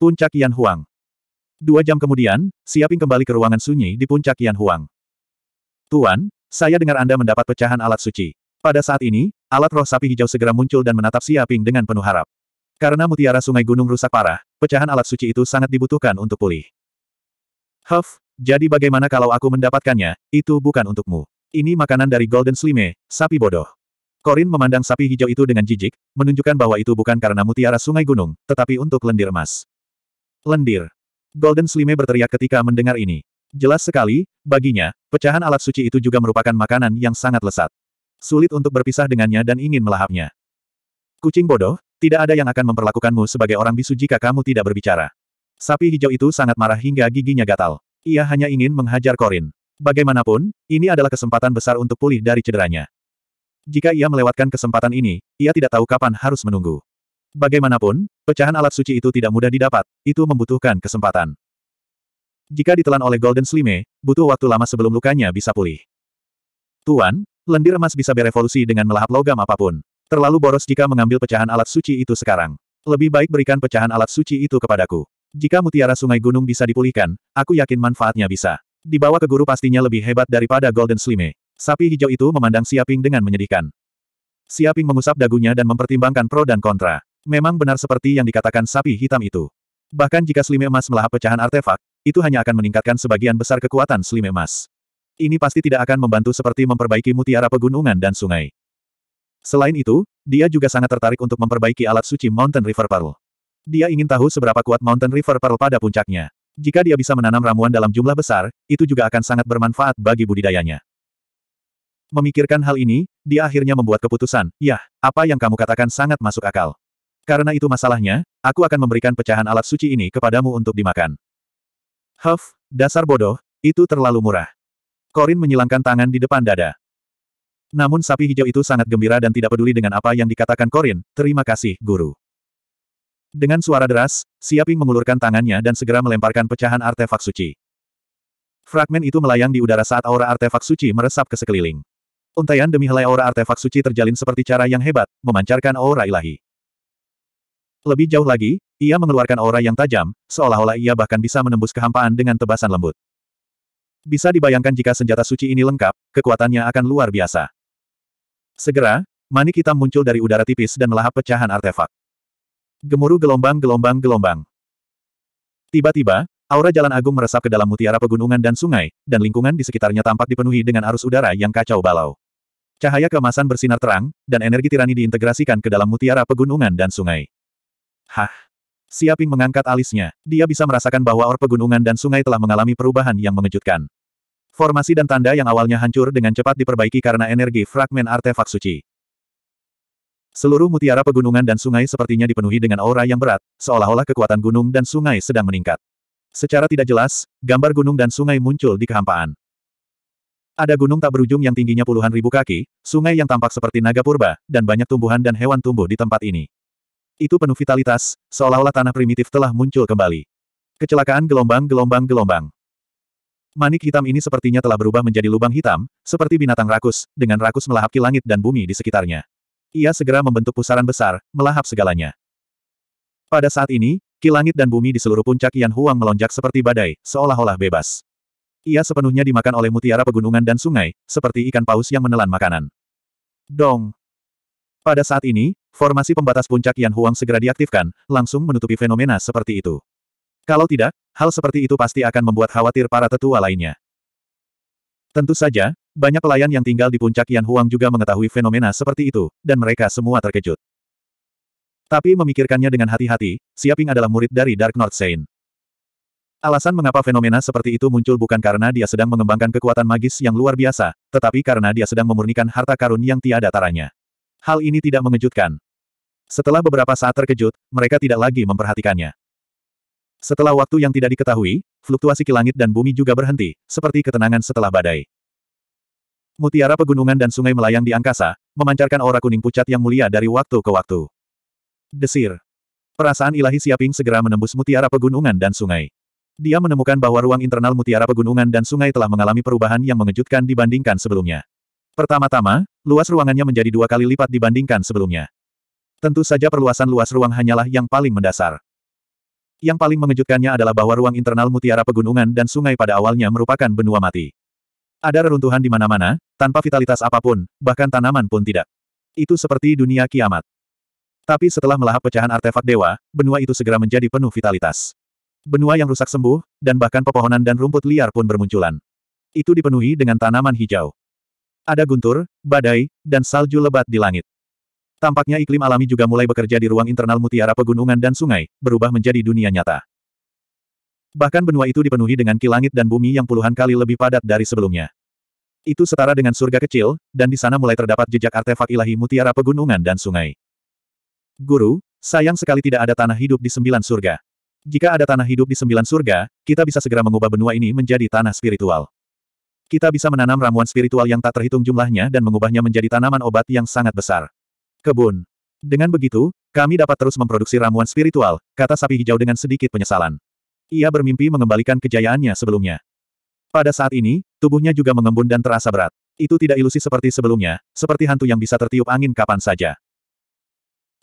Puncak Yan Huang. Dua jam kemudian, Siaping kembali ke ruangan sunyi di puncak Yan Huang. Tuan, saya dengar Anda mendapat pecahan alat suci. Pada saat ini, alat roh sapi hijau segera muncul dan menatap Siaping dengan penuh harap. Karena mutiara sungai gunung rusak parah, pecahan alat suci itu sangat dibutuhkan untuk pulih. Huff, jadi bagaimana kalau aku mendapatkannya, itu bukan untukmu. Ini makanan dari Golden Slime, sapi bodoh. Korin memandang sapi hijau itu dengan jijik, menunjukkan bahwa itu bukan karena mutiara sungai gunung, tetapi untuk lendir emas. Lendir. Golden Slime berteriak ketika mendengar ini. Jelas sekali, baginya, pecahan alat suci itu juga merupakan makanan yang sangat lesat. Sulit untuk berpisah dengannya dan ingin melahapnya. Kucing bodoh, tidak ada yang akan memperlakukanmu sebagai orang bisu jika kamu tidak berbicara. Sapi hijau itu sangat marah hingga giginya gatal. Ia hanya ingin menghajar Korin. Bagaimanapun, ini adalah kesempatan besar untuk pulih dari cederanya. Jika ia melewatkan kesempatan ini, ia tidak tahu kapan harus menunggu. Bagaimanapun, pecahan alat suci itu tidak mudah didapat, itu membutuhkan kesempatan. Jika ditelan oleh Golden Slime, butuh waktu lama sebelum lukanya bisa pulih. Tuan, lendir emas bisa berevolusi dengan melahap logam apapun. Terlalu boros jika mengambil pecahan alat suci itu sekarang. Lebih baik berikan pecahan alat suci itu kepadaku. Jika mutiara sungai gunung bisa dipulihkan, aku yakin manfaatnya bisa. Dibawa ke guru pastinya lebih hebat daripada Golden Slime. Sapi hijau itu memandang Siaping dengan menyedihkan. Siaping mengusap dagunya dan mempertimbangkan pro dan kontra. Memang benar seperti yang dikatakan sapi hitam itu. Bahkan jika slime emas melahap pecahan artefak, itu hanya akan meningkatkan sebagian besar kekuatan slime emas. Ini pasti tidak akan membantu seperti memperbaiki mutiara pegunungan dan sungai. Selain itu, dia juga sangat tertarik untuk memperbaiki alat suci Mountain River Pearl. Dia ingin tahu seberapa kuat Mountain River Pearl pada puncaknya. Jika dia bisa menanam ramuan dalam jumlah besar, itu juga akan sangat bermanfaat bagi budidayanya. Memikirkan hal ini, dia akhirnya membuat keputusan, yah, apa yang kamu katakan sangat masuk akal. Karena itu masalahnya, aku akan memberikan pecahan alat suci ini kepadamu untuk dimakan. Huff, dasar bodoh, itu terlalu murah. Korin menyilangkan tangan di depan dada. Namun sapi hijau itu sangat gembira dan tidak peduli dengan apa yang dikatakan Korin, terima kasih, guru. Dengan suara deras, Siaping mengulurkan tangannya dan segera melemparkan pecahan artefak suci. Fragmen itu melayang di udara saat aura artefak suci meresap ke sekeliling. Untaian demi helai aura artefak suci terjalin seperti cara yang hebat, memancarkan aura ilahi. Lebih jauh lagi, ia mengeluarkan aura yang tajam, seolah-olah ia bahkan bisa menembus kehampaan dengan tebasan lembut. Bisa dibayangkan jika senjata suci ini lengkap, kekuatannya akan luar biasa. Segera, manik hitam muncul dari udara tipis dan melahap pecahan artefak. Gemuruh gelombang-gelombang-gelombang. Tiba-tiba, aura jalan agung meresap ke dalam mutiara pegunungan dan sungai, dan lingkungan di sekitarnya tampak dipenuhi dengan arus udara yang kacau balau. Cahaya keemasan bersinar terang, dan energi tirani diintegrasikan ke dalam mutiara pegunungan dan sungai. Hah? Siaping mengangkat alisnya. Dia bisa merasakan bahwa or pegunungan dan sungai telah mengalami perubahan yang mengejutkan. Formasi dan tanda yang awalnya hancur dengan cepat diperbaiki karena energi fragmen artefak suci. Seluruh mutiara pegunungan dan sungai sepertinya dipenuhi dengan aura yang berat, seolah-olah kekuatan gunung dan sungai sedang meningkat. Secara tidak jelas, gambar gunung dan sungai muncul di kehampaan. Ada gunung tak berujung yang tingginya puluhan ribu kaki, sungai yang tampak seperti naga purba, dan banyak tumbuhan dan hewan tumbuh di tempat ini. Itu penuh vitalitas, seolah-olah tanah primitif telah muncul kembali. Kecelakaan gelombang-gelombang-gelombang. Manik hitam ini sepertinya telah berubah menjadi lubang hitam, seperti binatang rakus, dengan rakus melahapki langit dan bumi di sekitarnya. Ia segera membentuk pusaran besar, melahap segalanya. Pada saat ini, kilangit dan bumi di seluruh puncak Yan Huang melonjak seperti badai, seolah-olah bebas. Ia sepenuhnya dimakan oleh mutiara pegunungan dan sungai, seperti ikan paus yang menelan makanan. Dong! Pada saat ini, Formasi pembatas puncak Yan Huang segera diaktifkan, langsung menutupi fenomena seperti itu. Kalau tidak, hal seperti itu pasti akan membuat khawatir para tetua lainnya. Tentu saja, banyak pelayan yang tinggal di puncak Yan Huang juga mengetahui fenomena seperti itu, dan mereka semua terkejut. Tapi memikirkannya dengan hati-hati, Siaping adalah murid dari Dark North Saint. Alasan mengapa fenomena seperti itu muncul bukan karena dia sedang mengembangkan kekuatan magis yang luar biasa, tetapi karena dia sedang memurnikan harta karun yang tiada taranya. Hal ini tidak mengejutkan. Setelah beberapa saat terkejut, mereka tidak lagi memperhatikannya. Setelah waktu yang tidak diketahui, fluktuasi ke langit dan bumi juga berhenti, seperti ketenangan setelah badai. Mutiara pegunungan dan sungai melayang di angkasa, memancarkan aura kuning pucat yang mulia dari waktu ke waktu. Desir. Perasaan ilahi Siaping segera menembus mutiara pegunungan dan sungai. Dia menemukan bahwa ruang internal mutiara pegunungan dan sungai telah mengalami perubahan yang mengejutkan dibandingkan sebelumnya. Pertama-tama, luas ruangannya menjadi dua kali lipat dibandingkan sebelumnya. Tentu saja perluasan luas ruang hanyalah yang paling mendasar. Yang paling mengejutkannya adalah bahwa ruang internal mutiara pegunungan dan sungai pada awalnya merupakan benua mati. Ada reruntuhan di mana-mana, tanpa vitalitas apapun, bahkan tanaman pun tidak. Itu seperti dunia kiamat. Tapi setelah melahap pecahan artefak dewa, benua itu segera menjadi penuh vitalitas. Benua yang rusak sembuh, dan bahkan pepohonan dan rumput liar pun bermunculan. Itu dipenuhi dengan tanaman hijau. Ada guntur, badai, dan salju lebat di langit. Tampaknya iklim alami juga mulai bekerja di ruang internal mutiara pegunungan dan sungai, berubah menjadi dunia nyata. Bahkan benua itu dipenuhi dengan kilangit dan bumi yang puluhan kali lebih padat dari sebelumnya. Itu setara dengan surga kecil, dan di sana mulai terdapat jejak artefak ilahi mutiara pegunungan dan sungai. Guru, sayang sekali tidak ada tanah hidup di sembilan surga. Jika ada tanah hidup di sembilan surga, kita bisa segera mengubah benua ini menjadi tanah spiritual. Kita bisa menanam ramuan spiritual yang tak terhitung jumlahnya dan mengubahnya menjadi tanaman obat yang sangat besar kebun. Dengan begitu, kami dapat terus memproduksi ramuan spiritual, kata sapi hijau dengan sedikit penyesalan. Ia bermimpi mengembalikan kejayaannya sebelumnya. Pada saat ini, tubuhnya juga mengembun dan terasa berat. Itu tidak ilusi seperti sebelumnya, seperti hantu yang bisa tertiup angin kapan saja.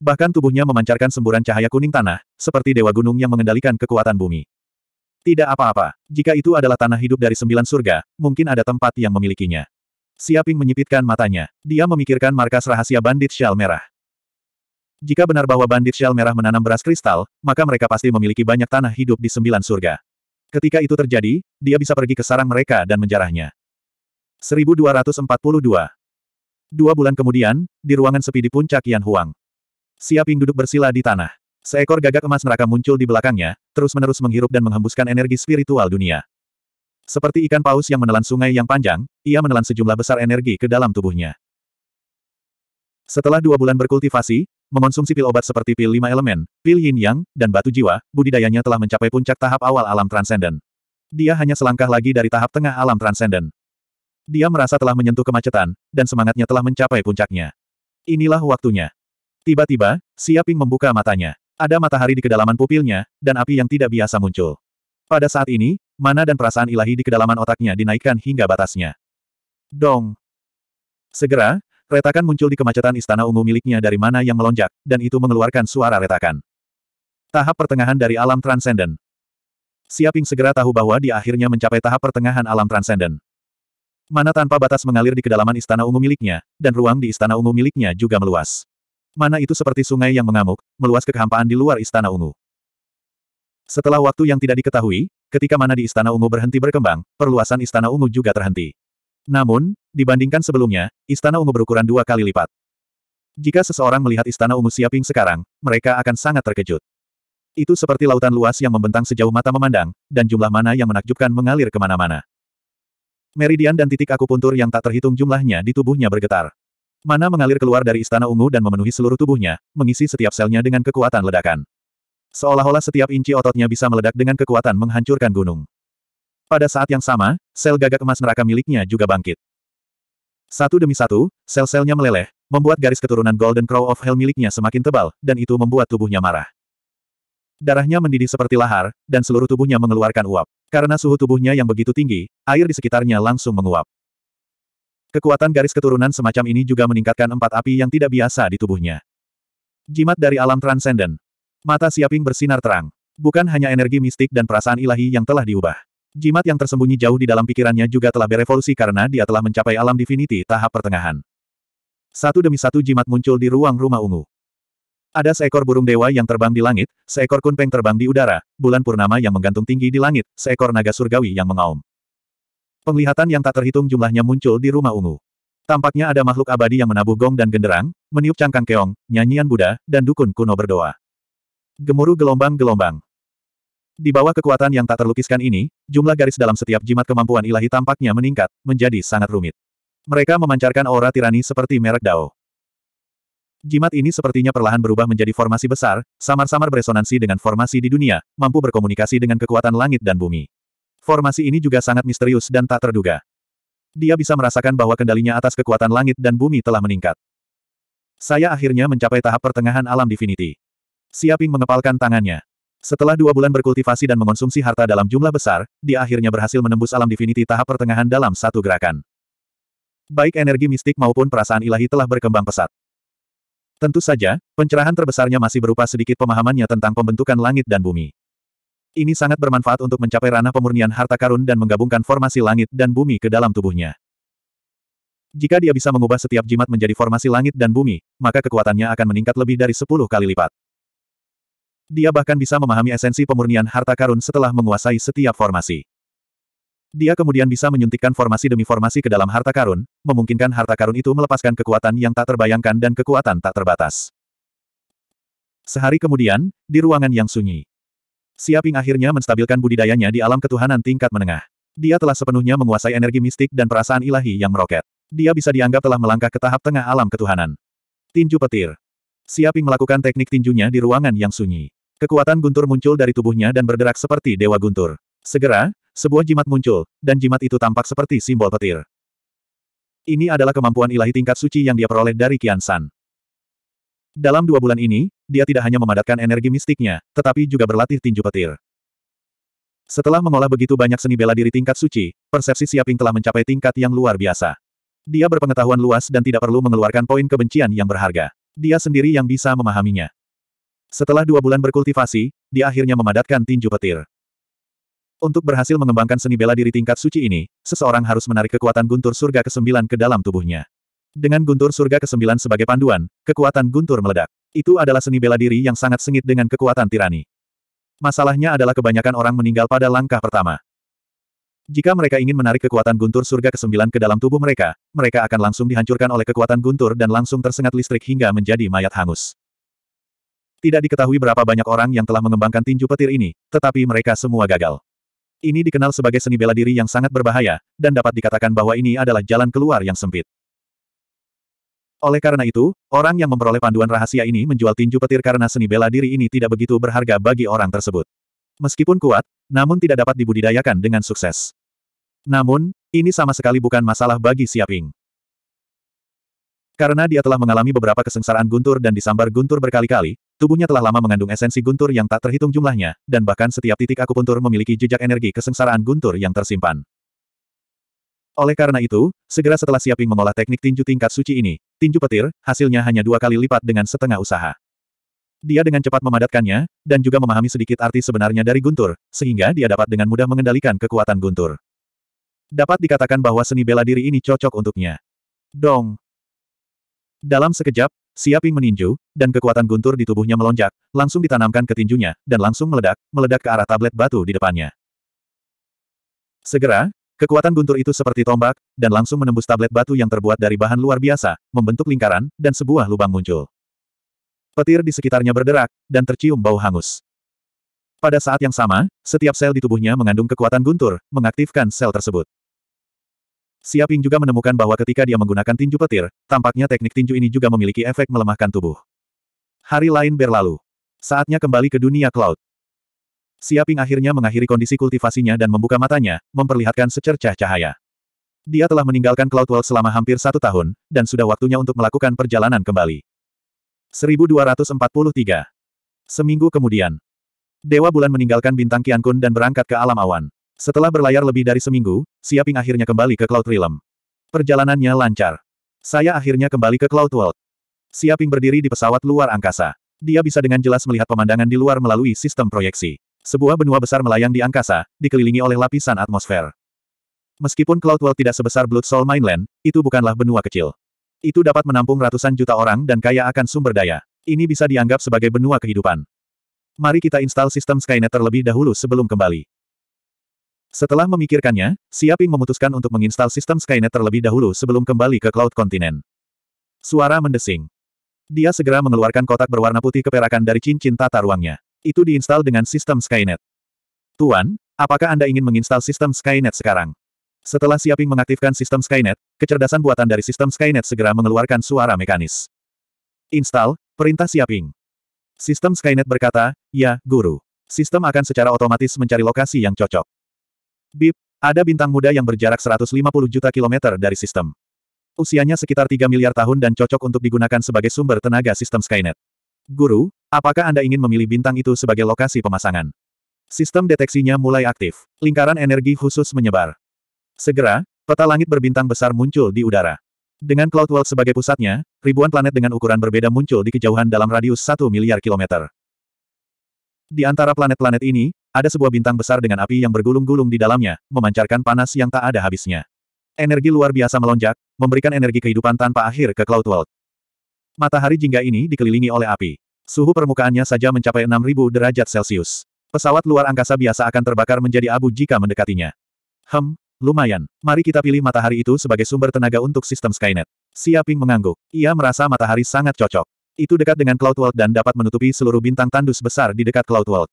Bahkan tubuhnya memancarkan semburan cahaya kuning tanah, seperti dewa gunung yang mengendalikan kekuatan bumi. Tidak apa-apa, jika itu adalah tanah hidup dari sembilan surga, mungkin ada tempat yang memilikinya. Siaping menyipitkan matanya. Dia memikirkan markas rahasia bandit shell merah. Jika benar bahwa bandit shell merah menanam beras kristal, maka mereka pasti memiliki banyak tanah hidup di sembilan surga. Ketika itu terjadi, dia bisa pergi ke sarang mereka dan menjarahnya. 1242 Dua bulan kemudian, di ruangan sepi di puncak Yan Huang. Siaping duduk bersila di tanah. Seekor gagak emas neraka muncul di belakangnya, terus-menerus menghirup dan menghembuskan energi spiritual dunia. Seperti ikan paus yang menelan sungai yang panjang, ia menelan sejumlah besar energi ke dalam tubuhnya. Setelah dua bulan berkultivasi, mengonsumsi pil obat seperti pil lima elemen, pil yin yang, dan batu jiwa, budidayanya telah mencapai puncak tahap awal alam transenden. Dia hanya selangkah lagi dari tahap tengah alam transenden. Dia merasa telah menyentuh kemacetan, dan semangatnya telah mencapai puncaknya. Inilah waktunya. Tiba-tiba, Siaping membuka matanya. Ada matahari di kedalaman pupilnya, dan api yang tidak biasa muncul. Pada saat ini, mana dan perasaan ilahi di kedalaman otaknya dinaikkan hingga batasnya. Dong! Segera, retakan muncul di kemacetan istana ungu miliknya dari mana yang melonjak, dan itu mengeluarkan suara retakan. Tahap pertengahan dari alam transenden. Siaping segera tahu bahwa dia akhirnya mencapai tahap pertengahan alam transenden. Mana tanpa batas mengalir di kedalaman istana ungu miliknya, dan ruang di istana ungu miliknya juga meluas. Mana itu seperti sungai yang mengamuk, meluas ke kehampaan di luar istana ungu. Setelah waktu yang tidak diketahui, ketika mana di Istana Ungu berhenti berkembang, perluasan Istana Ungu juga terhenti. Namun, dibandingkan sebelumnya, Istana Ungu berukuran dua kali lipat. Jika seseorang melihat Istana Ungu Siaping sekarang, mereka akan sangat terkejut. Itu seperti lautan luas yang membentang sejauh mata memandang, dan jumlah mana yang menakjubkan mengalir kemana-mana. Meridian dan titik akupuntur yang tak terhitung jumlahnya di tubuhnya bergetar. Mana mengalir keluar dari Istana Ungu dan memenuhi seluruh tubuhnya, mengisi setiap selnya dengan kekuatan ledakan. Seolah-olah setiap inci ototnya bisa meledak dengan kekuatan menghancurkan gunung. Pada saat yang sama, sel gagak emas neraka miliknya juga bangkit. Satu demi satu, sel-selnya meleleh, membuat garis keturunan Golden Crow of Hell miliknya semakin tebal, dan itu membuat tubuhnya marah. Darahnya mendidih seperti lahar, dan seluruh tubuhnya mengeluarkan uap. Karena suhu tubuhnya yang begitu tinggi, air di sekitarnya langsung menguap. Kekuatan garis keturunan semacam ini juga meningkatkan empat api yang tidak biasa di tubuhnya. Jimat dari alam transenden, Mata Siaping bersinar terang. Bukan hanya energi mistik dan perasaan ilahi yang telah diubah. Jimat yang tersembunyi jauh di dalam pikirannya juga telah berevolusi karena dia telah mencapai alam divinity tahap pertengahan. Satu demi satu jimat muncul di ruang rumah ungu. Ada seekor burung dewa yang terbang di langit, seekor kunpeng terbang di udara, bulan purnama yang menggantung tinggi di langit, seekor naga surgawi yang mengaum. Penglihatan yang tak terhitung jumlahnya muncul di rumah ungu. Tampaknya ada makhluk abadi yang menabuh gong dan genderang, meniup cangkang keong, nyanyian Buddha, dan dukun kuno berdoa. Gemuruh gelombang-gelombang. Di bawah kekuatan yang tak terlukiskan ini, jumlah garis dalam setiap jimat kemampuan ilahi tampaknya meningkat, menjadi sangat rumit. Mereka memancarkan aura tirani seperti merek Dao. Jimat ini sepertinya perlahan berubah menjadi formasi besar, samar-samar beresonansi dengan formasi di dunia, mampu berkomunikasi dengan kekuatan langit dan bumi. Formasi ini juga sangat misterius dan tak terduga. Dia bisa merasakan bahwa kendalinya atas kekuatan langit dan bumi telah meningkat. Saya akhirnya mencapai tahap pertengahan alam divinity. Siaping mengepalkan tangannya. Setelah dua bulan berkultivasi dan mengonsumsi harta dalam jumlah besar, dia akhirnya berhasil menembus alam divinity tahap pertengahan dalam satu gerakan. Baik energi mistik maupun perasaan ilahi telah berkembang pesat. Tentu saja, pencerahan terbesarnya masih berupa sedikit pemahamannya tentang pembentukan langit dan bumi. Ini sangat bermanfaat untuk mencapai ranah pemurnian harta karun dan menggabungkan formasi langit dan bumi ke dalam tubuhnya. Jika dia bisa mengubah setiap jimat menjadi formasi langit dan bumi, maka kekuatannya akan meningkat lebih dari 10 kali lipat. Dia bahkan bisa memahami esensi pemurnian harta karun setelah menguasai setiap formasi. Dia kemudian bisa menyuntikkan formasi demi formasi ke dalam harta karun, memungkinkan harta karun itu melepaskan kekuatan yang tak terbayangkan dan kekuatan tak terbatas. Sehari kemudian, di ruangan yang sunyi, Siaping akhirnya menstabilkan budidayanya di alam ketuhanan tingkat menengah. Dia telah sepenuhnya menguasai energi mistik dan perasaan ilahi yang meroket. Dia bisa dianggap telah melangkah ke tahap tengah alam ketuhanan. Tinju petir. Siaping melakukan teknik tinjunya di ruangan yang sunyi. Kekuatan guntur muncul dari tubuhnya dan bergerak seperti dewa guntur. Segera, sebuah jimat muncul, dan jimat itu tampak seperti simbol petir. Ini adalah kemampuan ilahi tingkat suci yang dia peroleh dari Kian San. Dalam dua bulan ini, dia tidak hanya memadatkan energi mistiknya, tetapi juga berlatih tinju petir. Setelah mengolah begitu banyak seni bela diri tingkat suci, persepsi Siaping telah mencapai tingkat yang luar biasa. Dia berpengetahuan luas dan tidak perlu mengeluarkan poin kebencian yang berharga. Dia sendiri yang bisa memahaminya. Setelah dua bulan berkultivasi, dia akhirnya memadatkan tinju petir. Untuk berhasil mengembangkan seni bela diri tingkat suci ini, seseorang harus menarik kekuatan guntur surga ke-9 ke dalam tubuhnya. Dengan guntur surga ke-9 sebagai panduan, kekuatan guntur meledak. Itu adalah seni bela diri yang sangat sengit dengan kekuatan tirani. Masalahnya adalah kebanyakan orang meninggal pada langkah pertama. Jika mereka ingin menarik kekuatan guntur surga ke-9 ke dalam tubuh mereka, mereka akan langsung dihancurkan oleh kekuatan guntur dan langsung tersengat listrik hingga menjadi mayat hangus. Tidak diketahui berapa banyak orang yang telah mengembangkan tinju petir ini, tetapi mereka semua gagal. Ini dikenal sebagai seni bela diri yang sangat berbahaya, dan dapat dikatakan bahwa ini adalah jalan keluar yang sempit. Oleh karena itu, orang yang memperoleh panduan rahasia ini menjual tinju petir karena seni bela diri ini tidak begitu berharga bagi orang tersebut. Meskipun kuat, namun tidak dapat dibudidayakan dengan sukses. Namun, ini sama sekali bukan masalah bagi Siaping. Karena dia telah mengalami beberapa kesengsaraan guntur dan disambar guntur berkali-kali, tubuhnya telah lama mengandung esensi guntur yang tak terhitung jumlahnya, dan bahkan setiap titik akupuntur memiliki jejak energi kesengsaraan guntur yang tersimpan. Oleh karena itu, segera setelah Siaping mengolah teknik tinju tingkat suci ini, tinju petir, hasilnya hanya dua kali lipat dengan setengah usaha. Dia dengan cepat memadatkannya, dan juga memahami sedikit arti sebenarnya dari guntur, sehingga dia dapat dengan mudah mengendalikan kekuatan guntur. Dapat dikatakan bahwa seni bela diri ini cocok untuknya. Dong, dalam sekejap, Siaping meninju, dan kekuatan guntur di tubuhnya melonjak, langsung ditanamkan ke tinjunya, dan langsung meledak, meledak ke arah tablet batu di depannya. Segera, kekuatan guntur itu seperti tombak, dan langsung menembus tablet batu yang terbuat dari bahan luar biasa, membentuk lingkaran, dan sebuah lubang muncul. Petir di sekitarnya berderak, dan tercium bau hangus. Pada saat yang sama, setiap sel di tubuhnya mengandung kekuatan guntur, mengaktifkan sel tersebut. Siaping juga menemukan bahwa ketika dia menggunakan tinju petir, tampaknya teknik tinju ini juga memiliki efek melemahkan tubuh. Hari lain berlalu. Saatnya kembali ke dunia cloud. Siaping akhirnya mengakhiri kondisi kultivasinya dan membuka matanya, memperlihatkan secercah cahaya. Dia telah meninggalkan cloud world selama hampir satu tahun, dan sudah waktunya untuk melakukan perjalanan kembali. 1243 Seminggu kemudian, Dewa Bulan meninggalkan bintang Qiankun dan berangkat ke alam awan. Setelah berlayar lebih dari seminggu, Siaping akhirnya kembali ke Cloud Realm. Perjalanannya lancar. Saya akhirnya kembali ke Cloud World. Siaping berdiri di pesawat luar angkasa. Dia bisa dengan jelas melihat pemandangan di luar melalui sistem proyeksi. Sebuah benua besar melayang di angkasa, dikelilingi oleh lapisan atmosfer. Meskipun Cloud World tidak sebesar Blood Soul Mainland, itu bukanlah benua kecil. Itu dapat menampung ratusan juta orang dan kaya akan sumber daya. Ini bisa dianggap sebagai benua kehidupan. Mari kita install sistem Skynet terlebih dahulu sebelum kembali. Setelah memikirkannya, Siaping memutuskan untuk menginstal sistem Skynet terlebih dahulu sebelum kembali ke Cloud Kontinen. Suara mendesing. Dia segera mengeluarkan kotak berwarna putih keperakan dari cincin tata ruangnya. Itu diinstal dengan sistem Skynet. Tuan, apakah Anda ingin menginstal sistem Skynet sekarang? Setelah Siaping mengaktifkan sistem Skynet, kecerdasan buatan dari sistem Skynet segera mengeluarkan suara mekanis. Install, perintah Siaping. Sistem Skynet berkata, ya, guru. Sistem akan secara otomatis mencari lokasi yang cocok. Bip, ada bintang muda yang berjarak 150 juta kilometer dari sistem. Usianya sekitar 3 miliar tahun dan cocok untuk digunakan sebagai sumber tenaga sistem Skynet. Guru, apakah Anda ingin memilih bintang itu sebagai lokasi pemasangan? Sistem deteksinya mulai aktif. Lingkaran energi khusus menyebar. Segera, peta langit berbintang besar muncul di udara. Dengan World sebagai pusatnya, ribuan planet dengan ukuran berbeda muncul di kejauhan dalam radius 1 miliar kilometer. Di antara planet-planet ini, ada sebuah bintang besar dengan api yang bergulung-gulung di dalamnya, memancarkan panas yang tak ada habisnya. Energi luar biasa melonjak, memberikan energi kehidupan tanpa akhir ke Cloud World. Matahari jingga ini dikelilingi oleh api. Suhu permukaannya saja mencapai 6.000 derajat Celcius. Pesawat luar angkasa biasa akan terbakar menjadi abu jika mendekatinya. Hem, lumayan. Mari kita pilih matahari itu sebagai sumber tenaga untuk sistem Skynet. Siaping mengangguk. Ia merasa matahari sangat cocok. Itu dekat dengan Cloud World dan dapat menutupi seluruh bintang tandus besar di dekat Cloud World.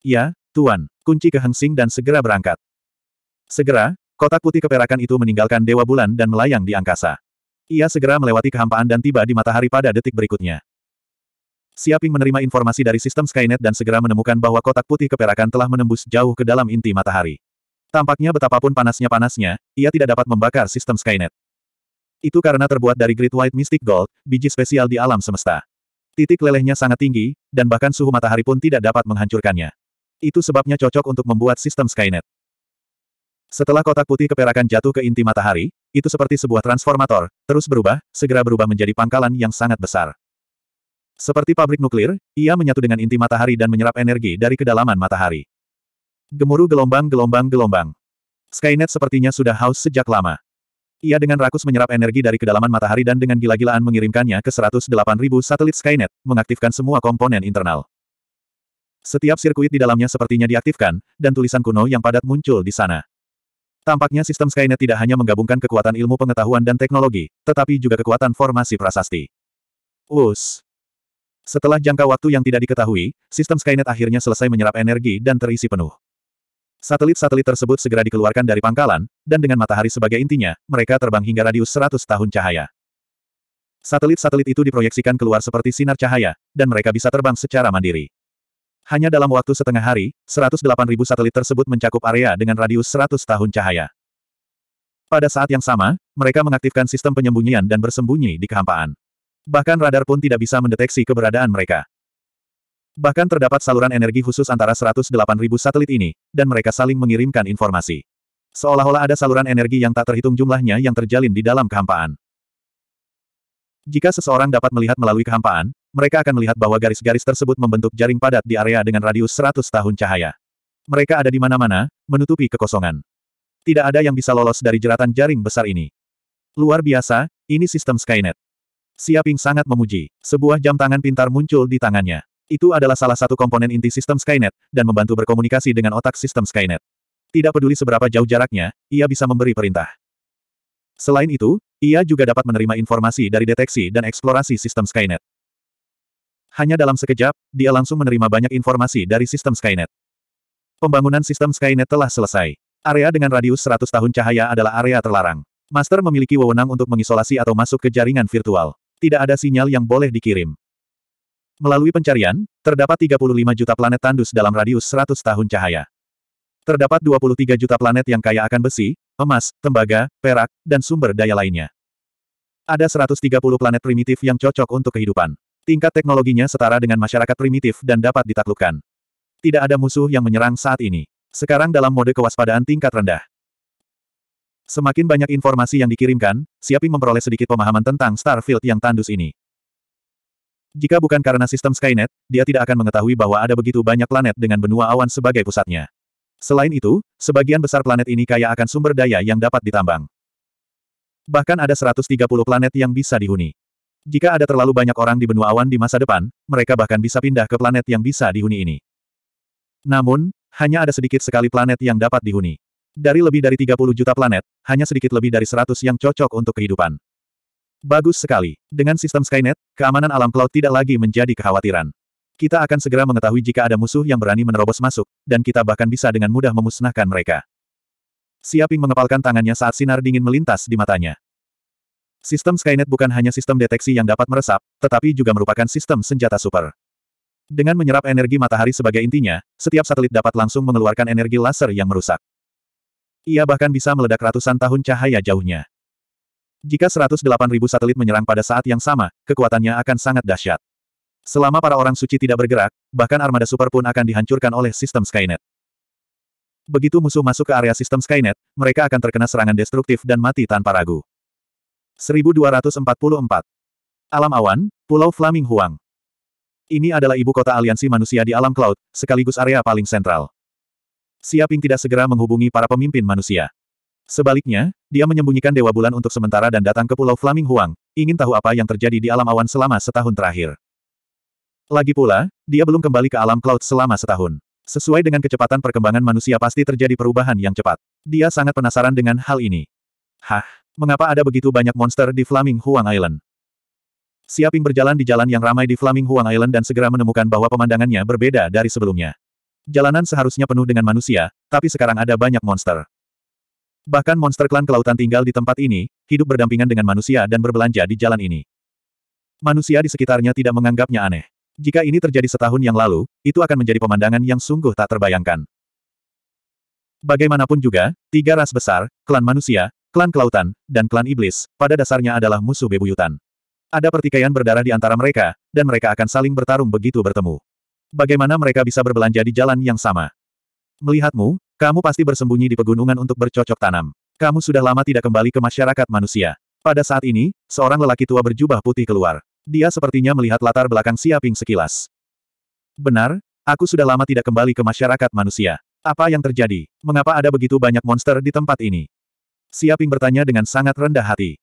Ya, Tuan, kunci ke Hengsing dan segera berangkat. Segera, kotak putih keperakan itu meninggalkan Dewa Bulan dan melayang di angkasa. Ia segera melewati kehampaan dan tiba di matahari pada detik berikutnya. Siaping menerima informasi dari sistem Skynet dan segera menemukan bahwa kotak putih keperakan telah menembus jauh ke dalam inti matahari. Tampaknya betapapun panasnya-panasnya, ia tidak dapat membakar sistem Skynet. Itu karena terbuat dari Great White Mystic Gold, biji spesial di alam semesta. Titik lelehnya sangat tinggi, dan bahkan suhu matahari pun tidak dapat menghancurkannya. Itu sebabnya cocok untuk membuat sistem Skynet. Setelah kotak putih keperakan jatuh ke inti matahari, itu seperti sebuah transformator, terus berubah, segera berubah menjadi pangkalan yang sangat besar. Seperti pabrik nuklir, ia menyatu dengan inti matahari dan menyerap energi dari kedalaman matahari. Gemuruh gelombang-gelombang-gelombang. Skynet sepertinya sudah haus sejak lama. Ia dengan rakus menyerap energi dari kedalaman matahari dan dengan gila-gilaan mengirimkannya ke 108.000 satelit Skynet, mengaktifkan semua komponen internal. Setiap sirkuit di dalamnya sepertinya diaktifkan, dan tulisan kuno yang padat muncul di sana. Tampaknya sistem Skynet tidak hanya menggabungkan kekuatan ilmu pengetahuan dan teknologi, tetapi juga kekuatan formasi prasasti. Us. Setelah jangka waktu yang tidak diketahui, sistem Skynet akhirnya selesai menyerap energi dan terisi penuh. Satelit-satelit tersebut segera dikeluarkan dari pangkalan, dan dengan matahari sebagai intinya, mereka terbang hingga radius 100 tahun cahaya. Satelit-satelit itu diproyeksikan keluar seperti sinar cahaya, dan mereka bisa terbang secara mandiri. Hanya dalam waktu setengah hari, 108.000 satelit tersebut mencakup area dengan radius 100 tahun cahaya. Pada saat yang sama, mereka mengaktifkan sistem penyembunyian dan bersembunyi di kehampaan. Bahkan radar pun tidak bisa mendeteksi keberadaan mereka. Bahkan terdapat saluran energi khusus antara 108.000 satelit ini, dan mereka saling mengirimkan informasi. Seolah-olah ada saluran energi yang tak terhitung jumlahnya yang terjalin di dalam kehampaan. Jika seseorang dapat melihat melalui kehampaan, mereka akan melihat bahwa garis-garis tersebut membentuk jaring padat di area dengan radius 100 tahun cahaya. Mereka ada di mana-mana, menutupi kekosongan. Tidak ada yang bisa lolos dari jeratan jaring besar ini. Luar biasa, ini sistem Skynet. Siaping sangat memuji. Sebuah jam tangan pintar muncul di tangannya. Itu adalah salah satu komponen inti sistem Skynet, dan membantu berkomunikasi dengan otak sistem Skynet. Tidak peduli seberapa jauh jaraknya, ia bisa memberi perintah. Selain itu, ia juga dapat menerima informasi dari deteksi dan eksplorasi sistem Skynet. Hanya dalam sekejap, dia langsung menerima banyak informasi dari sistem Skynet. Pembangunan sistem Skynet telah selesai. Area dengan radius 100 tahun cahaya adalah area terlarang. Master memiliki wewenang untuk mengisolasi atau masuk ke jaringan virtual. Tidak ada sinyal yang boleh dikirim. Melalui pencarian, terdapat 35 juta planet tandus dalam radius 100 tahun cahaya. Terdapat 23 juta planet yang kaya akan besi, emas, tembaga, perak, dan sumber daya lainnya. Ada 130 planet primitif yang cocok untuk kehidupan. Tingkat teknologinya setara dengan masyarakat primitif dan dapat ditaklukkan. Tidak ada musuh yang menyerang saat ini. Sekarang dalam mode kewaspadaan tingkat rendah. Semakin banyak informasi yang dikirimkan, Siaping memperoleh sedikit pemahaman tentang Starfield yang tandus ini. Jika bukan karena sistem Skynet, dia tidak akan mengetahui bahwa ada begitu banyak planet dengan benua awan sebagai pusatnya. Selain itu, sebagian besar planet ini kaya akan sumber daya yang dapat ditambang. Bahkan ada 130 planet yang bisa dihuni. Jika ada terlalu banyak orang di benua awan di masa depan, mereka bahkan bisa pindah ke planet yang bisa dihuni ini. Namun, hanya ada sedikit sekali planet yang dapat dihuni. Dari lebih dari 30 juta planet, hanya sedikit lebih dari 100 yang cocok untuk kehidupan. Bagus sekali. Dengan sistem Skynet, keamanan alam cloud tidak lagi menjadi kekhawatiran. Kita akan segera mengetahui jika ada musuh yang berani menerobos masuk, dan kita bahkan bisa dengan mudah memusnahkan mereka. Siaping mengepalkan tangannya saat sinar dingin melintas di matanya. Sistem Skynet bukan hanya sistem deteksi yang dapat meresap, tetapi juga merupakan sistem senjata super. Dengan menyerap energi matahari sebagai intinya, setiap satelit dapat langsung mengeluarkan energi laser yang merusak. Ia bahkan bisa meledak ratusan tahun cahaya jauhnya. Jika 108.000 satelit menyerang pada saat yang sama, kekuatannya akan sangat dahsyat. Selama para orang suci tidak bergerak, bahkan armada super pun akan dihancurkan oleh sistem Skynet. Begitu musuh masuk ke area sistem Skynet, mereka akan terkena serangan destruktif dan mati tanpa ragu. 1244. Alam Awan, Pulau Flaming Huang. Ini adalah ibu kota aliansi manusia di alam cloud, sekaligus area paling sentral. Siaping tidak segera menghubungi para pemimpin manusia. Sebaliknya, dia menyembunyikan Dewa Bulan untuk sementara dan datang ke Pulau Flaming Huang, ingin tahu apa yang terjadi di alam awan selama setahun terakhir. Lagi pula, dia belum kembali ke alam cloud selama setahun. Sesuai dengan kecepatan perkembangan manusia pasti terjadi perubahan yang cepat. Dia sangat penasaran dengan hal ini. Hah? Mengapa ada begitu banyak monster di Flaming Huang Island? Siaping berjalan di jalan yang ramai di Flaming Huang Island dan segera menemukan bahwa pemandangannya berbeda dari sebelumnya. Jalanan seharusnya penuh dengan manusia, tapi sekarang ada banyak monster. Bahkan monster klan kelautan tinggal di tempat ini, hidup berdampingan dengan manusia dan berbelanja di jalan ini. Manusia di sekitarnya tidak menganggapnya aneh. Jika ini terjadi setahun yang lalu, itu akan menjadi pemandangan yang sungguh tak terbayangkan. Bagaimanapun juga, tiga ras besar, klan manusia, Klan Kelautan, dan Klan Iblis, pada dasarnya adalah musuh bebuyutan. Ada pertikaian berdarah di antara mereka, dan mereka akan saling bertarung begitu bertemu. Bagaimana mereka bisa berbelanja di jalan yang sama? Melihatmu, kamu pasti bersembunyi di pegunungan untuk bercocok tanam. Kamu sudah lama tidak kembali ke masyarakat manusia. Pada saat ini, seorang lelaki tua berjubah putih keluar. Dia sepertinya melihat latar belakang Siaping sekilas. Benar, aku sudah lama tidak kembali ke masyarakat manusia. Apa yang terjadi? Mengapa ada begitu banyak monster di tempat ini? Siaping bertanya dengan sangat rendah hati.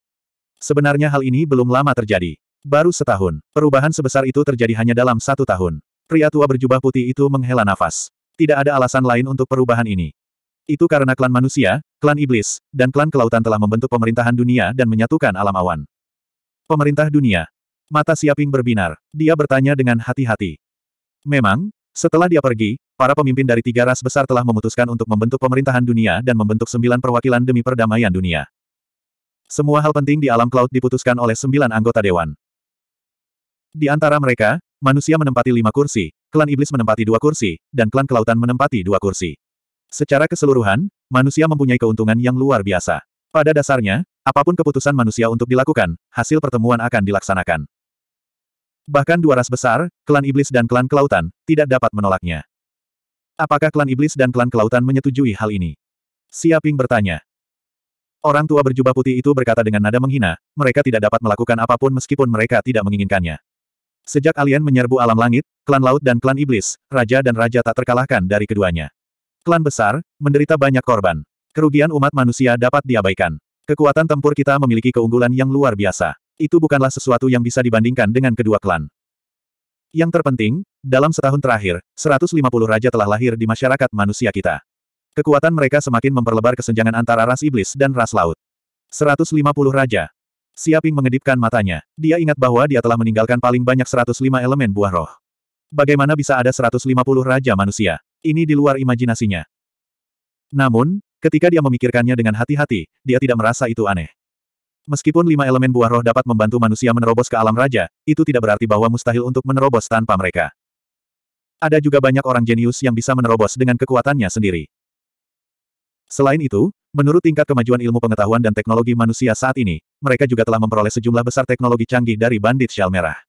Sebenarnya hal ini belum lama terjadi. Baru setahun, perubahan sebesar itu terjadi hanya dalam satu tahun. Pria tua berjubah putih itu menghela nafas. Tidak ada alasan lain untuk perubahan ini. Itu karena klan manusia, klan iblis, dan klan kelautan telah membentuk pemerintahan dunia dan menyatukan alam awan. Pemerintah dunia. Mata Siaping berbinar. Dia bertanya dengan hati-hati. Memang, setelah dia pergi, para pemimpin dari tiga ras besar telah memutuskan untuk membentuk pemerintahan dunia dan membentuk sembilan perwakilan demi perdamaian dunia. Semua hal penting di alam cloud diputuskan oleh sembilan anggota dewan. Di antara mereka, manusia menempati lima kursi, klan iblis menempati dua kursi, dan klan kelautan menempati dua kursi. Secara keseluruhan, manusia mempunyai keuntungan yang luar biasa. Pada dasarnya, apapun keputusan manusia untuk dilakukan, hasil pertemuan akan dilaksanakan. Bahkan dua ras besar, klan iblis dan klan kelautan, tidak dapat menolaknya. Apakah klan iblis dan klan kelautan menyetujui hal ini? Siaping bertanya. Orang tua berjubah putih itu berkata dengan nada menghina, mereka tidak dapat melakukan apapun meskipun mereka tidak menginginkannya. Sejak alien menyerbu alam langit, klan laut dan klan iblis, raja dan raja tak terkalahkan dari keduanya. Klan besar, menderita banyak korban. Kerugian umat manusia dapat diabaikan. Kekuatan tempur kita memiliki keunggulan yang luar biasa. Itu bukanlah sesuatu yang bisa dibandingkan dengan kedua klan. Yang terpenting, dalam setahun terakhir, 150 raja telah lahir di masyarakat manusia kita. Kekuatan mereka semakin memperlebar kesenjangan antara ras iblis dan ras laut. 150 raja. Siaping mengedipkan matanya. Dia ingat bahwa dia telah meninggalkan paling banyak 105 elemen buah roh. Bagaimana bisa ada 150 raja manusia? Ini di luar imajinasinya. Namun, ketika dia memikirkannya dengan hati-hati, dia tidak merasa itu aneh. Meskipun lima elemen buah roh dapat membantu manusia menerobos ke alam raja, itu tidak berarti bahwa mustahil untuk menerobos tanpa mereka. Ada juga banyak orang jenius yang bisa menerobos dengan kekuatannya sendiri. Selain itu, menurut tingkat kemajuan ilmu pengetahuan dan teknologi manusia saat ini, mereka juga telah memperoleh sejumlah besar teknologi canggih dari Bandit Shell Merah.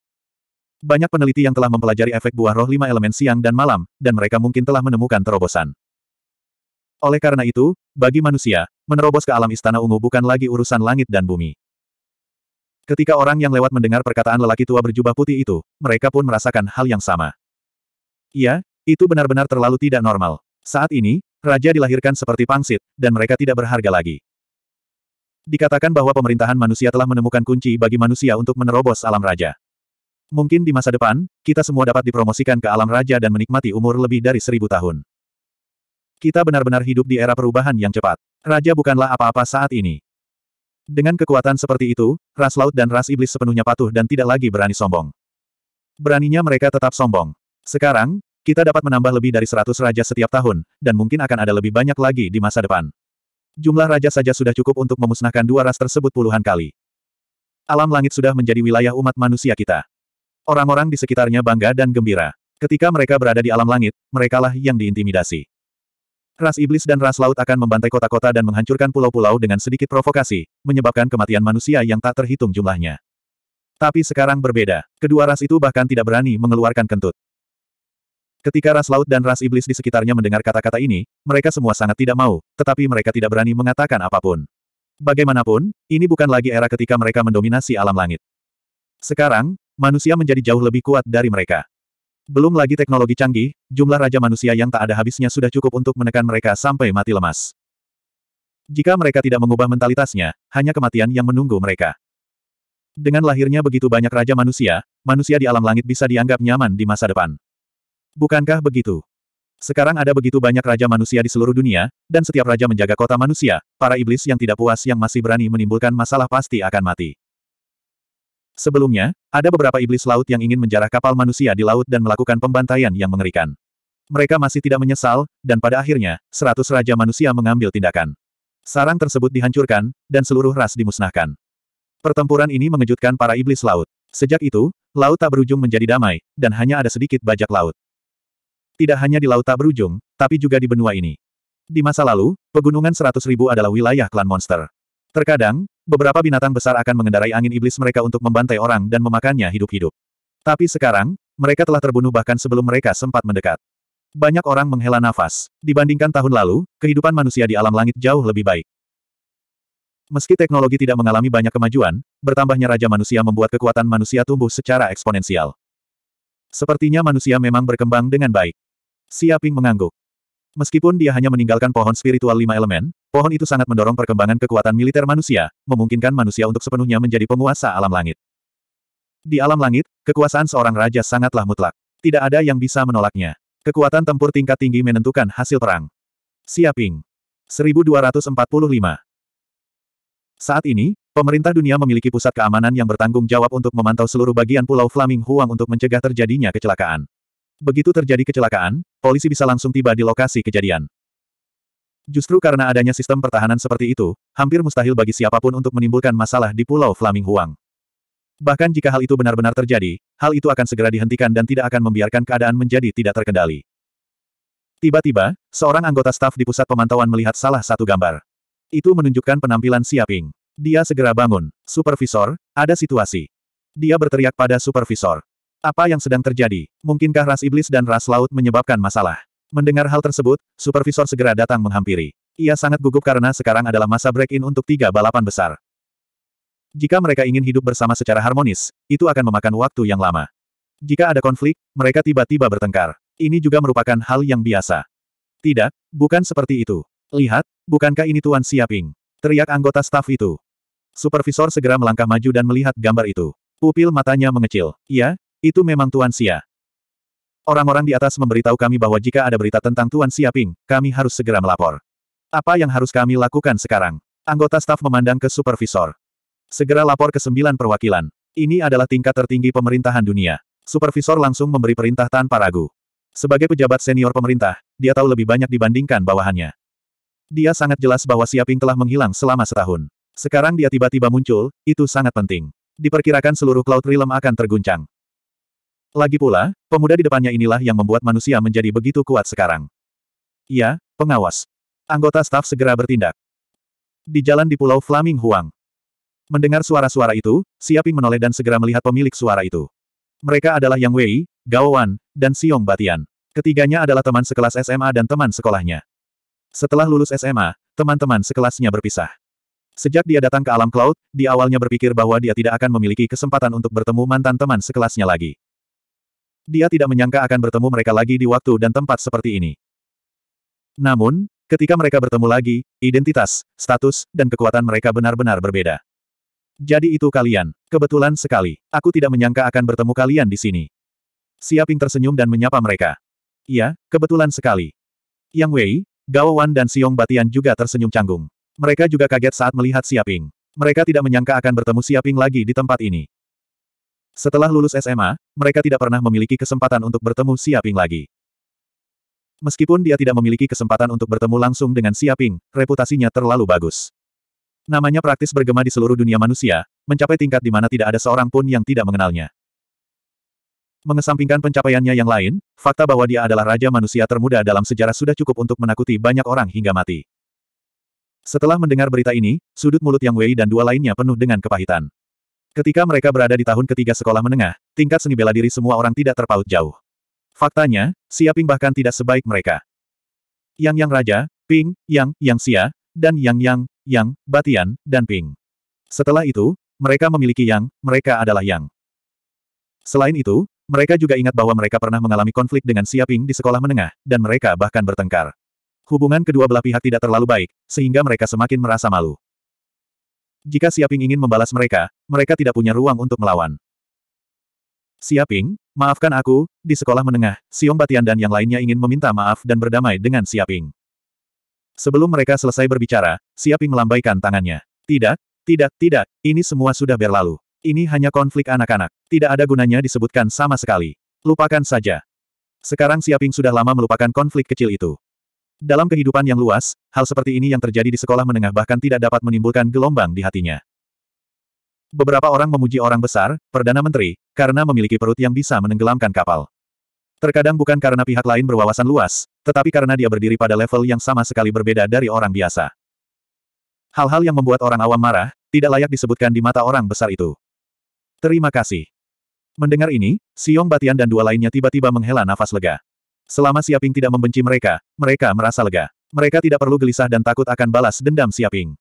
Banyak peneliti yang telah mempelajari efek buah roh lima elemen siang dan malam, dan mereka mungkin telah menemukan terobosan. Oleh karena itu, bagi manusia, menerobos ke alam istana ungu bukan lagi urusan langit dan bumi. Ketika orang yang lewat mendengar perkataan lelaki tua berjubah putih itu, mereka pun merasakan hal yang sama. Iya, itu benar-benar terlalu tidak normal. Saat ini, raja dilahirkan seperti pangsit, dan mereka tidak berharga lagi. Dikatakan bahwa pemerintahan manusia telah menemukan kunci bagi manusia untuk menerobos alam raja. Mungkin di masa depan, kita semua dapat dipromosikan ke alam raja dan menikmati umur lebih dari seribu tahun. Kita benar-benar hidup di era perubahan yang cepat. Raja bukanlah apa-apa saat ini. Dengan kekuatan seperti itu, ras laut dan ras iblis sepenuhnya patuh dan tidak lagi berani sombong. Beraninya mereka tetap sombong. Sekarang, kita dapat menambah lebih dari seratus raja setiap tahun, dan mungkin akan ada lebih banyak lagi di masa depan. Jumlah raja saja sudah cukup untuk memusnahkan dua ras tersebut puluhan kali. Alam langit sudah menjadi wilayah umat manusia kita. Orang-orang di sekitarnya bangga dan gembira. Ketika mereka berada di alam langit, merekalah yang diintimidasi. Ras iblis dan ras laut akan membantai kota-kota dan menghancurkan pulau-pulau dengan sedikit provokasi, menyebabkan kematian manusia yang tak terhitung jumlahnya. Tapi sekarang berbeda. Kedua ras itu bahkan tidak berani mengeluarkan kentut. Ketika ras laut dan ras iblis di sekitarnya mendengar kata-kata ini, mereka semua sangat tidak mau, tetapi mereka tidak berani mengatakan apapun. Bagaimanapun, ini bukan lagi era ketika mereka mendominasi alam langit. Sekarang, manusia menjadi jauh lebih kuat dari mereka. Belum lagi teknologi canggih, jumlah raja manusia yang tak ada habisnya sudah cukup untuk menekan mereka sampai mati lemas. Jika mereka tidak mengubah mentalitasnya, hanya kematian yang menunggu mereka. Dengan lahirnya begitu banyak raja manusia, manusia di alam langit bisa dianggap nyaman di masa depan. Bukankah begitu? Sekarang ada begitu banyak raja manusia di seluruh dunia, dan setiap raja menjaga kota manusia, para iblis yang tidak puas yang masih berani menimbulkan masalah pasti akan mati. Sebelumnya, ada beberapa iblis laut yang ingin menjarah kapal manusia di laut dan melakukan pembantaian yang mengerikan. Mereka masih tidak menyesal, dan pada akhirnya, seratus raja manusia mengambil tindakan. Sarang tersebut dihancurkan, dan seluruh ras dimusnahkan. Pertempuran ini mengejutkan para iblis laut. Sejak itu, laut tak berujung menjadi damai, dan hanya ada sedikit bajak laut. Tidak hanya di laut tak berujung, tapi juga di benua ini. Di masa lalu, pegunungan seratus ribu adalah wilayah klan monster. Terkadang, beberapa binatang besar akan mengendarai angin iblis mereka untuk membantai orang dan memakannya hidup-hidup. Tapi sekarang, mereka telah terbunuh bahkan sebelum mereka sempat mendekat. Banyak orang menghela nafas. Dibandingkan tahun lalu, kehidupan manusia di alam langit jauh lebih baik. Meski teknologi tidak mengalami banyak kemajuan, bertambahnya raja manusia membuat kekuatan manusia tumbuh secara eksponensial. Sepertinya manusia memang berkembang dengan baik. Siaping mengangguk. Meskipun dia hanya meninggalkan pohon spiritual lima elemen, Pohon itu sangat mendorong perkembangan kekuatan militer manusia, memungkinkan manusia untuk sepenuhnya menjadi penguasa alam langit. Di alam langit, kekuasaan seorang raja sangatlah mutlak. Tidak ada yang bisa menolaknya. Kekuatan tempur tingkat tinggi menentukan hasil perang. Siaping. 1245 Saat ini, pemerintah dunia memiliki pusat keamanan yang bertanggung jawab untuk memantau seluruh bagian Pulau Flaming Huang untuk mencegah terjadinya kecelakaan. Begitu terjadi kecelakaan, polisi bisa langsung tiba di lokasi kejadian. Justru karena adanya sistem pertahanan seperti itu, hampir mustahil bagi siapapun untuk menimbulkan masalah di Pulau Flaming Huang. Bahkan jika hal itu benar-benar terjadi, hal itu akan segera dihentikan dan tidak akan membiarkan keadaan menjadi tidak terkendali. Tiba-tiba, seorang anggota staf di pusat pemantauan melihat salah satu gambar. Itu menunjukkan penampilan Siaping. Dia segera bangun. Supervisor, ada situasi. Dia berteriak pada supervisor. Apa yang sedang terjadi? Mungkinkah ras iblis dan ras laut menyebabkan masalah? Mendengar hal tersebut, supervisor segera datang menghampiri. Ia sangat gugup karena sekarang adalah masa break-in untuk tiga balapan besar. Jika mereka ingin hidup bersama secara harmonis, itu akan memakan waktu yang lama. Jika ada konflik, mereka tiba-tiba bertengkar. Ini juga merupakan hal yang biasa. Tidak, bukan seperti itu. Lihat, bukankah ini Tuan Siaping? Teriak anggota staf itu. Supervisor segera melangkah maju dan melihat gambar itu. Pupil matanya mengecil. Ya, itu memang Tuan Sia. Orang-orang di atas memberitahu kami bahwa jika ada berita tentang Tuan Siaping, kami harus segera melapor. Apa yang harus kami lakukan sekarang? Anggota staf memandang ke supervisor. Segera lapor ke sembilan perwakilan. Ini adalah tingkat tertinggi pemerintahan dunia. Supervisor langsung memberi perintah tanpa ragu. Sebagai pejabat senior pemerintah, dia tahu lebih banyak dibandingkan bawahannya. Dia sangat jelas bahwa Siaping telah menghilang selama setahun. Sekarang dia tiba-tiba muncul, itu sangat penting. Diperkirakan seluruh Cloud Realm akan terguncang. Lagi pula, pemuda di depannya inilah yang membuat manusia menjadi begitu kuat sekarang. Ya, pengawas. Anggota staf segera bertindak. Di jalan di Pulau Flaming Huang. Mendengar suara-suara itu, Siaping menoleh dan segera melihat pemilik suara itu. Mereka adalah Yang Wei, Gao Wan, dan Siong Batian. Ketiganya adalah teman sekelas SMA dan teman sekolahnya. Setelah lulus SMA, teman-teman sekelasnya berpisah. Sejak dia datang ke alam cloud, di awalnya berpikir bahwa dia tidak akan memiliki kesempatan untuk bertemu mantan teman sekelasnya lagi. Dia tidak menyangka akan bertemu mereka lagi di waktu dan tempat seperti ini. Namun, ketika mereka bertemu lagi, identitas, status, dan kekuatan mereka benar-benar berbeda. Jadi itu kalian. Kebetulan sekali. Aku tidak menyangka akan bertemu kalian di sini. Siaping tersenyum dan menyapa mereka. Iya, kebetulan sekali. Yang Wei, Gao Wan dan Siong Batian juga tersenyum canggung. Mereka juga kaget saat melihat Siaping. Mereka tidak menyangka akan bertemu Siaping lagi di tempat ini. Setelah lulus SMA, mereka tidak pernah memiliki kesempatan untuk bertemu Siaping lagi. Meskipun dia tidak memiliki kesempatan untuk bertemu langsung dengan Siaping, reputasinya terlalu bagus. Namanya praktis bergema di seluruh dunia manusia, mencapai tingkat di mana tidak ada seorang pun yang tidak mengenalnya. Mengesampingkan pencapaiannya yang lain, fakta bahwa dia adalah raja manusia termuda dalam sejarah sudah cukup untuk menakuti banyak orang hingga mati. Setelah mendengar berita ini, sudut mulut Yang Wei dan dua lainnya penuh dengan kepahitan. Ketika mereka berada di tahun ketiga sekolah menengah, tingkat seni bela diri semua orang tidak terpaut jauh. Faktanya, Xia Ping bahkan tidak sebaik mereka. Yang Yang Raja, Ping, Yang, Yang Xia, dan Yang Yang, Yang, Batian, dan Ping. Setelah itu, mereka memiliki Yang, mereka adalah Yang. Selain itu, mereka juga ingat bahwa mereka pernah mengalami konflik dengan Xia Ping di sekolah menengah, dan mereka bahkan bertengkar. Hubungan kedua belah pihak tidak terlalu baik, sehingga mereka semakin merasa malu. Jika Siaping ingin membalas mereka, mereka tidak punya ruang untuk melawan. Siaping, maafkan aku, di sekolah menengah, Siong Batian dan yang lainnya ingin meminta maaf dan berdamai dengan Siaping. Sebelum mereka selesai berbicara, Siaping melambaikan tangannya. Tidak, tidak, tidak, ini semua sudah berlalu. Ini hanya konflik anak-anak. Tidak ada gunanya disebutkan sama sekali. Lupakan saja. Sekarang Siaping sudah lama melupakan konflik kecil itu. Dalam kehidupan yang luas, hal seperti ini yang terjadi di sekolah menengah bahkan tidak dapat menimbulkan gelombang di hatinya. Beberapa orang memuji orang besar, Perdana Menteri, karena memiliki perut yang bisa menenggelamkan kapal. Terkadang bukan karena pihak lain berwawasan luas, tetapi karena dia berdiri pada level yang sama sekali berbeda dari orang biasa. Hal-hal yang membuat orang awam marah, tidak layak disebutkan di mata orang besar itu. Terima kasih. Mendengar ini, Siong Batian dan dua lainnya tiba-tiba menghela nafas lega. Selama Siaping tidak membenci mereka, mereka merasa lega. Mereka tidak perlu gelisah dan takut akan balas dendam Siaping.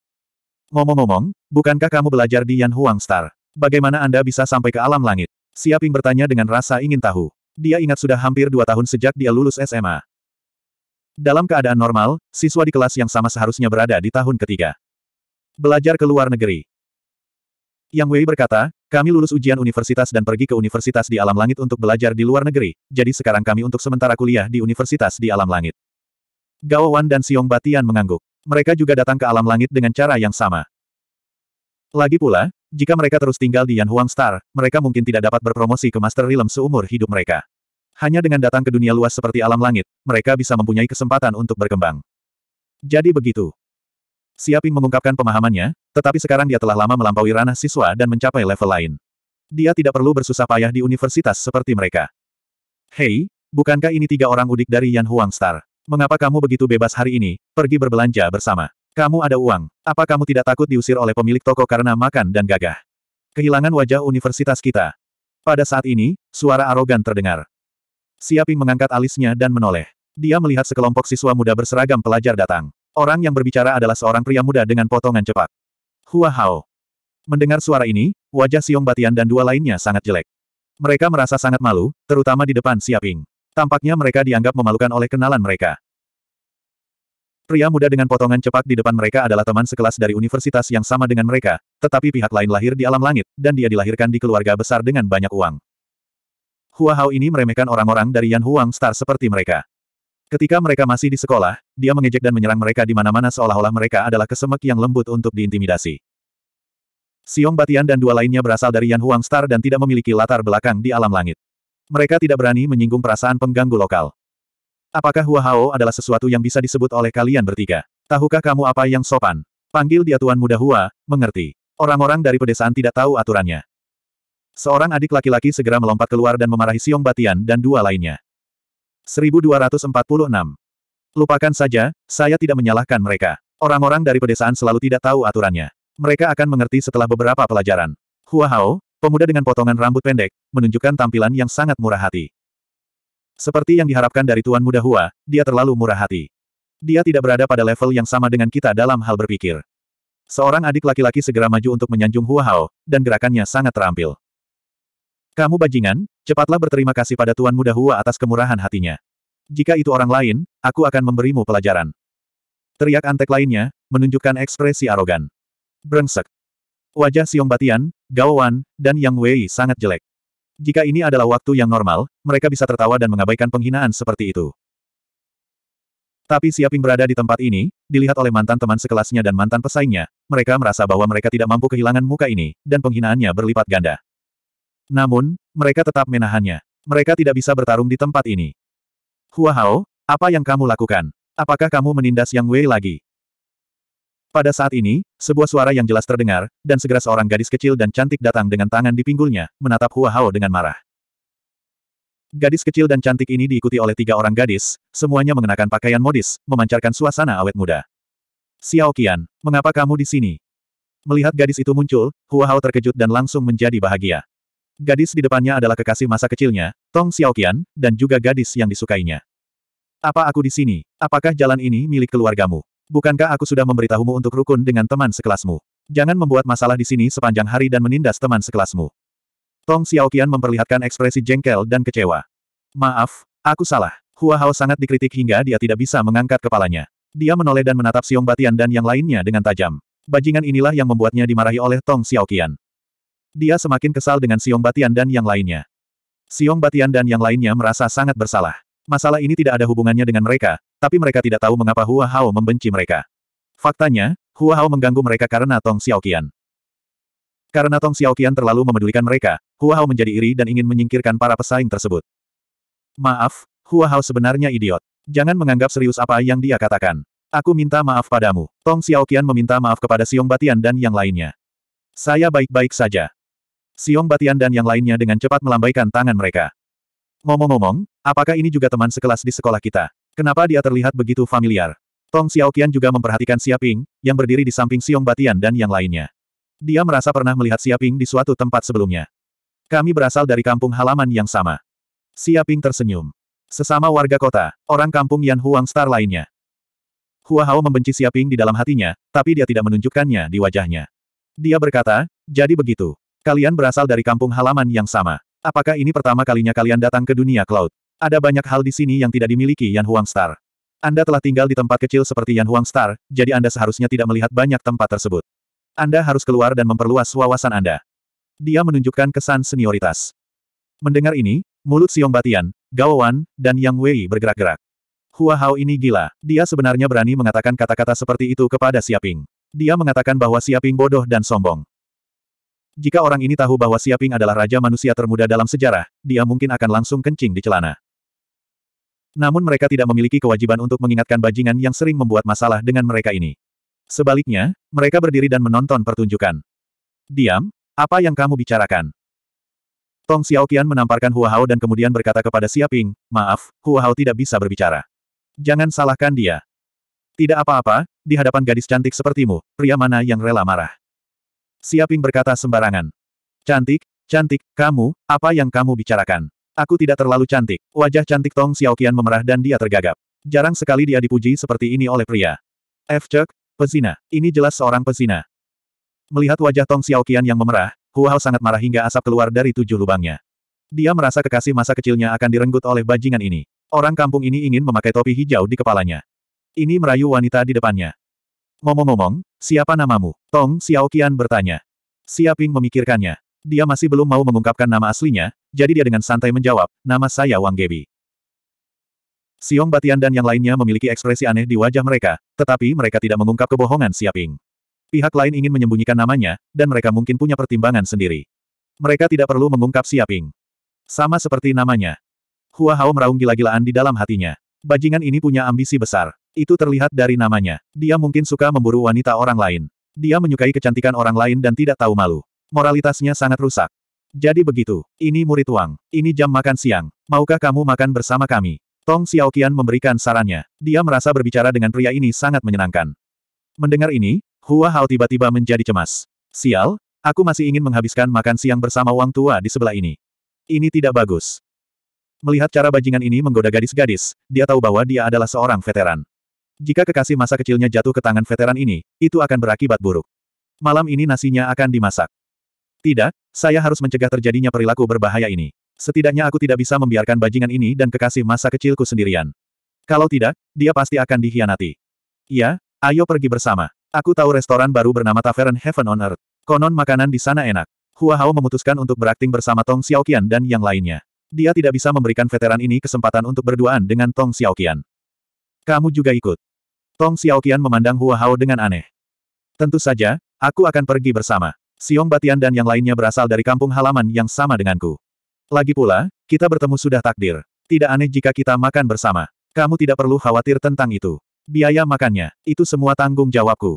Ngomong-ngomong, bukankah kamu belajar di Yan Huang Star? Bagaimana Anda bisa sampai ke alam langit? Siaping bertanya dengan rasa ingin tahu. Dia ingat sudah hampir dua tahun sejak dia lulus SMA. Dalam keadaan normal, siswa di kelas yang sama seharusnya berada di tahun ketiga. Belajar ke luar negeri. Yang Wei berkata, kami lulus ujian universitas dan pergi ke universitas di alam langit untuk belajar di luar negeri, jadi sekarang kami untuk sementara kuliah di universitas di alam langit. Gao Wan dan Xiong Batian mengangguk. Mereka juga datang ke alam langit dengan cara yang sama. Lagi pula, jika mereka terus tinggal di Yan Huang Star, mereka mungkin tidak dapat berpromosi ke Master Realm seumur hidup mereka. Hanya dengan datang ke dunia luas seperti alam langit, mereka bisa mempunyai kesempatan untuk berkembang. Jadi begitu. Siaping mengungkapkan pemahamannya, tetapi sekarang dia telah lama melampaui ranah siswa dan mencapai level lain. Dia tidak perlu bersusah payah di universitas seperti mereka. Hei, bukankah ini tiga orang udik dari Yan Huang Star? Mengapa kamu begitu bebas hari ini, pergi berbelanja bersama? Kamu ada uang, apa kamu tidak takut diusir oleh pemilik toko karena makan dan gagah? Kehilangan wajah universitas kita. Pada saat ini, suara arogan terdengar. Siaping mengangkat alisnya dan menoleh. Dia melihat sekelompok siswa muda berseragam pelajar datang. Orang yang berbicara adalah seorang pria muda dengan potongan cepat. Hua Hao. Mendengar suara ini, wajah Siung Batian dan dua lainnya sangat jelek. Mereka merasa sangat malu, terutama di depan Siaping. Tampaknya mereka dianggap memalukan oleh kenalan mereka. Pria muda dengan potongan cepat di depan mereka adalah teman sekelas dari universitas yang sama dengan mereka, tetapi pihak lain lahir di alam langit, dan dia dilahirkan di keluarga besar dengan banyak uang. Hua Hao ini meremehkan orang-orang dari Yan Huang Star seperti mereka. Ketika mereka masih di sekolah, dia mengejek dan menyerang mereka di mana-mana seolah-olah mereka adalah kesemek yang lembut untuk diintimidasi. Siong Batian dan dua lainnya berasal dari Yan Huang Star dan tidak memiliki latar belakang di alam langit. Mereka tidak berani menyinggung perasaan pengganggu lokal. Apakah Hua Hao adalah sesuatu yang bisa disebut oleh kalian bertiga? Tahukah kamu apa yang sopan? Panggil dia Tuan Muda Hua, mengerti. Orang-orang dari pedesaan tidak tahu aturannya. Seorang adik laki-laki segera melompat keluar dan memarahi Siong Batian dan dua lainnya. 1246. Lupakan saja, saya tidak menyalahkan mereka. Orang-orang dari pedesaan selalu tidak tahu aturannya. Mereka akan mengerti setelah beberapa pelajaran. Hua Hao, pemuda dengan potongan rambut pendek, menunjukkan tampilan yang sangat murah hati. Seperti yang diharapkan dari Tuan Muda Hua, dia terlalu murah hati. Dia tidak berada pada level yang sama dengan kita dalam hal berpikir. Seorang adik laki-laki segera maju untuk menyanjung Hua Hao, dan gerakannya sangat terampil. Kamu bajingan, Cepatlah berterima kasih pada Tuan Muda Hua atas kemurahan hatinya. Jika itu orang lain, aku akan memberimu pelajaran. Teriak antek lainnya, menunjukkan ekspresi arogan. Brengsek. Wajah Xiong Batian, Gao Wan, dan Yang Wei sangat jelek. Jika ini adalah waktu yang normal, mereka bisa tertawa dan mengabaikan penghinaan seperti itu. Tapi Siaping berada di tempat ini, dilihat oleh mantan teman sekelasnya dan mantan pesaingnya, mereka merasa bahwa mereka tidak mampu kehilangan muka ini, dan penghinaannya berlipat ganda. Namun, mereka tetap menahannya. Mereka tidak bisa bertarung di tempat ini. Hua Hao, apa yang kamu lakukan? Apakah kamu menindas Yang Wei lagi? Pada saat ini, sebuah suara yang jelas terdengar, dan segera seorang gadis kecil dan cantik datang dengan tangan di pinggulnya, menatap Hua Hao dengan marah. Gadis kecil dan cantik ini diikuti oleh tiga orang gadis, semuanya mengenakan pakaian modis, memancarkan suasana awet muda. Xiao Qian, mengapa kamu di sini? Melihat gadis itu muncul, Hua Hao terkejut dan langsung menjadi bahagia. Gadis di depannya adalah kekasih masa kecilnya, Tong Xiaoqian, dan juga gadis yang disukainya. Apa aku di sini? Apakah jalan ini milik keluargamu? Bukankah aku sudah memberitahumu untuk rukun dengan teman sekelasmu? Jangan membuat masalah di sini sepanjang hari dan menindas teman sekelasmu. Tong Xiaoqian memperlihatkan ekspresi jengkel dan kecewa. Maaf, aku salah. Hua Hao sangat dikritik hingga dia tidak bisa mengangkat kepalanya. Dia menoleh dan menatap Xiong Batian dan yang lainnya dengan tajam. Bajingan inilah yang membuatnya dimarahi oleh Tong Xiaoqian. Dia semakin kesal dengan Siong Batian dan yang lainnya. Siong Batian dan yang lainnya merasa sangat bersalah. Masalah ini tidak ada hubungannya dengan mereka, tapi mereka tidak tahu mengapa Hua Hao membenci mereka. Faktanya, Hua Hao mengganggu mereka karena Tong Xiaoqian. Karena Tong Xiaoqian terlalu memedulikan mereka, Hua Hao menjadi iri dan ingin menyingkirkan para pesaing tersebut. Maaf, Hua Hao sebenarnya idiot. Jangan menganggap serius apa yang dia katakan. Aku minta maaf padamu. Tong Xiaoqian meminta maaf kepada Siong Batian dan yang lainnya. Saya baik-baik saja. Siong Batian dan yang lainnya dengan cepat melambaikan tangan mereka. Ngomong-ngomong, apakah ini juga teman sekelas di sekolah kita? Kenapa dia terlihat begitu familiar? Tong Xiaoqian juga memperhatikan Siaping, yang berdiri di samping Siong Batian dan yang lainnya. Dia merasa pernah melihat Siaping di suatu tempat sebelumnya. Kami berasal dari kampung halaman yang sama. Siaping tersenyum. Sesama warga kota, orang kampung Yan Huang Star lainnya. Hua Hao membenci Siaping di dalam hatinya, tapi dia tidak menunjukkannya di wajahnya. Dia berkata, jadi begitu. Kalian berasal dari kampung halaman yang sama. Apakah ini pertama kalinya kalian datang ke dunia cloud? Ada banyak hal di sini yang tidak dimiliki Yan Huang Star. Anda telah tinggal di tempat kecil seperti Yan Huang Star, jadi Anda seharusnya tidak melihat banyak tempat tersebut. Anda harus keluar dan memperluas wawasan Anda. Dia menunjukkan kesan senioritas. Mendengar ini, mulut Siong Batian, Gao Wan, dan Yang Wei bergerak-gerak. Hua Hao ini gila. Dia sebenarnya berani mengatakan kata-kata seperti itu kepada Siaping. Dia mengatakan bahwa Siaping bodoh dan sombong. Jika orang ini tahu bahwa Siaping adalah raja manusia termuda dalam sejarah, dia mungkin akan langsung kencing di celana. Namun mereka tidak memiliki kewajiban untuk mengingatkan bajingan yang sering membuat masalah dengan mereka ini. Sebaliknya, mereka berdiri dan menonton pertunjukan. Diam, apa yang kamu bicarakan? Tong Xiaoqian menamparkan Hua Hao dan kemudian berkata kepada Siaping, maaf, Hua Hao tidak bisa berbicara. Jangan salahkan dia. Tidak apa-apa, di hadapan gadis cantik sepertimu, pria mana yang rela marah. Siaping berkata sembarangan. Cantik, cantik, kamu, apa yang kamu bicarakan? Aku tidak terlalu cantik. Wajah cantik Tong Xiaoqian memerah dan dia tergagap. Jarang sekali dia dipuji seperti ini oleh pria. F. Cek, pezina. Ini jelas seorang pezina. Melihat wajah Tong Xiaoqian yang memerah, Hu Hao sangat marah hingga asap keluar dari tujuh lubangnya. Dia merasa kekasih masa kecilnya akan direnggut oleh bajingan ini. Orang kampung ini ingin memakai topi hijau di kepalanya. Ini merayu wanita di depannya. Ngomong-ngomong, Siapa namamu? Tong Xiaoqian bertanya. Siaping memikirkannya. Dia masih belum mau mengungkapkan nama aslinya, jadi dia dengan santai menjawab, nama saya Wang Gebi. Siong Batian dan yang lainnya memiliki ekspresi aneh di wajah mereka, tetapi mereka tidak mengungkap kebohongan Siaping. Pihak lain ingin menyembunyikan namanya, dan mereka mungkin punya pertimbangan sendiri. Mereka tidak perlu mengungkap Siaping. Sama seperti namanya. Hua Hao meraung gila-gilaan di dalam hatinya. Bajingan ini punya ambisi besar. Itu terlihat dari namanya. Dia mungkin suka memburu wanita orang lain. Dia menyukai kecantikan orang lain dan tidak tahu malu. Moralitasnya sangat rusak. Jadi begitu. Ini murid Wang. Ini jam makan siang. Maukah kamu makan bersama kami? Tong Xiaoqian memberikan sarannya. Dia merasa berbicara dengan pria ini sangat menyenangkan. Mendengar ini, Hua Hao tiba-tiba menjadi cemas. Sial, aku masih ingin menghabiskan makan siang bersama Wang Tua di sebelah ini. Ini tidak bagus. Melihat cara bajingan ini menggoda gadis-gadis, dia tahu bahwa dia adalah seorang veteran. Jika kekasih masa kecilnya jatuh ke tangan veteran ini, itu akan berakibat buruk. Malam ini nasinya akan dimasak. Tidak, saya harus mencegah terjadinya perilaku berbahaya ini. Setidaknya aku tidak bisa membiarkan bajingan ini dan kekasih masa kecilku sendirian. Kalau tidak, dia pasti akan dihianati. Iya, ayo pergi bersama. Aku tahu restoran baru bernama Tavern Heaven on Earth. Konon makanan di sana enak. Hua Hao memutuskan untuk berakting bersama Tong Xiaoqian dan yang lainnya. Dia tidak bisa memberikan veteran ini kesempatan untuk berduaan dengan Tong Xiaoqian. Kamu juga ikut. Tong Xiaoqian memandang Hua Hao dengan aneh. Tentu saja, aku akan pergi bersama. Siong Batian dan yang lainnya berasal dari kampung halaman yang sama denganku. Lagi pula, kita bertemu sudah takdir. Tidak aneh jika kita makan bersama. Kamu tidak perlu khawatir tentang itu. Biaya makannya, itu semua tanggung jawabku.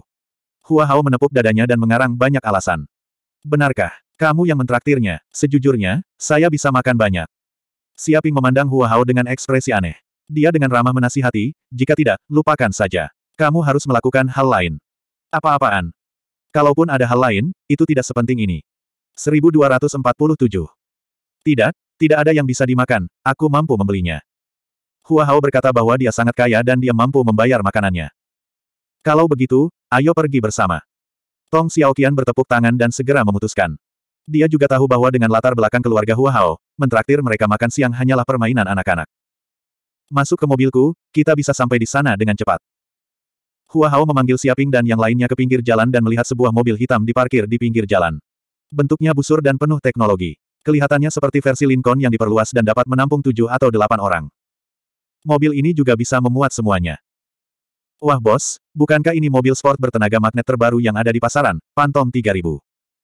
Hua Hao menepuk dadanya dan mengarang banyak alasan. Benarkah, kamu yang mentraktirnya? Sejujurnya, saya bisa makan banyak. Siaping memandang Hua Hao dengan ekspresi aneh. Dia dengan ramah menasihati, jika tidak, lupakan saja. Kamu harus melakukan hal lain. Apa-apaan? Kalaupun ada hal lain, itu tidak sepenting ini. 1247. Tidak, tidak ada yang bisa dimakan, aku mampu membelinya. Hua Hao berkata bahwa dia sangat kaya dan dia mampu membayar makanannya. Kalau begitu, ayo pergi bersama. Tong Xiaoqian bertepuk tangan dan segera memutuskan. Dia juga tahu bahwa dengan latar belakang keluarga Hua Hao, mentraktir mereka makan siang hanyalah permainan anak-anak. Masuk ke mobilku, kita bisa sampai di sana dengan cepat. Hua Hao memanggil Siaping dan yang lainnya ke pinggir jalan dan melihat sebuah mobil hitam diparkir di pinggir jalan. Bentuknya busur dan penuh teknologi. Kelihatannya seperti versi Lincoln yang diperluas dan dapat menampung tujuh atau delapan orang. Mobil ini juga bisa memuat semuanya. Wah bos, bukankah ini mobil sport bertenaga magnet terbaru yang ada di pasaran, Phantom 3000?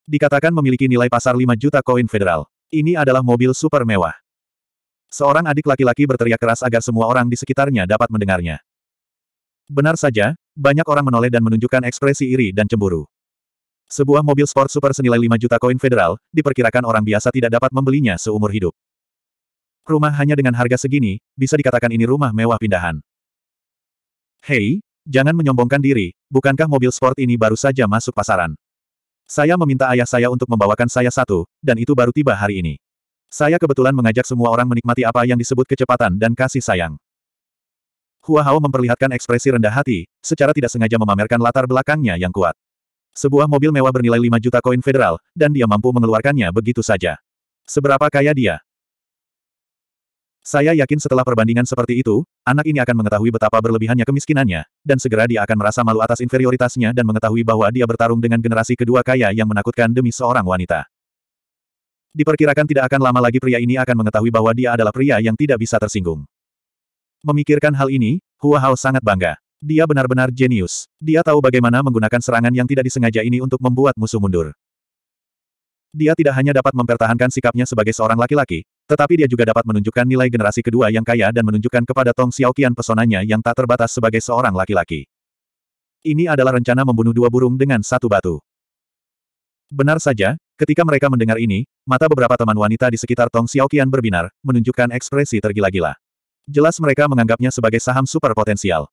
Dikatakan memiliki nilai pasar 5 juta koin federal. Ini adalah mobil super mewah. Seorang adik laki-laki berteriak keras agar semua orang di sekitarnya dapat mendengarnya. Benar saja, banyak orang menoleh dan menunjukkan ekspresi iri dan cemburu. Sebuah mobil sport super senilai 5 juta koin federal, diperkirakan orang biasa tidak dapat membelinya seumur hidup. Rumah hanya dengan harga segini, bisa dikatakan ini rumah mewah pindahan. Hei, jangan menyombongkan diri, bukankah mobil sport ini baru saja masuk pasaran? Saya meminta ayah saya untuk membawakan saya satu, dan itu baru tiba hari ini. Saya kebetulan mengajak semua orang menikmati apa yang disebut kecepatan dan kasih sayang. Hua Hao memperlihatkan ekspresi rendah hati, secara tidak sengaja memamerkan latar belakangnya yang kuat. Sebuah mobil mewah bernilai 5 juta koin federal, dan dia mampu mengeluarkannya begitu saja. Seberapa kaya dia? Saya yakin setelah perbandingan seperti itu, anak ini akan mengetahui betapa berlebihannya kemiskinannya, dan segera dia akan merasa malu atas inferioritasnya dan mengetahui bahwa dia bertarung dengan generasi kedua kaya yang menakutkan demi seorang wanita. Diperkirakan tidak akan lama lagi pria ini akan mengetahui bahwa dia adalah pria yang tidak bisa tersinggung. Memikirkan hal ini, Hua Hao sangat bangga. Dia benar-benar jenius. Dia tahu bagaimana menggunakan serangan yang tidak disengaja ini untuk membuat musuh mundur. Dia tidak hanya dapat mempertahankan sikapnya sebagai seorang laki-laki, tetapi dia juga dapat menunjukkan nilai generasi kedua yang kaya dan menunjukkan kepada Tong Xiaoqian pesonanya yang tak terbatas sebagai seorang laki-laki. Ini adalah rencana membunuh dua burung dengan satu batu. Benar saja, ketika mereka mendengar ini, mata beberapa teman wanita di sekitar Tong Xiaoqian berbinar, menunjukkan ekspresi tergila-gila. Jelas mereka menganggapnya sebagai saham super potensial.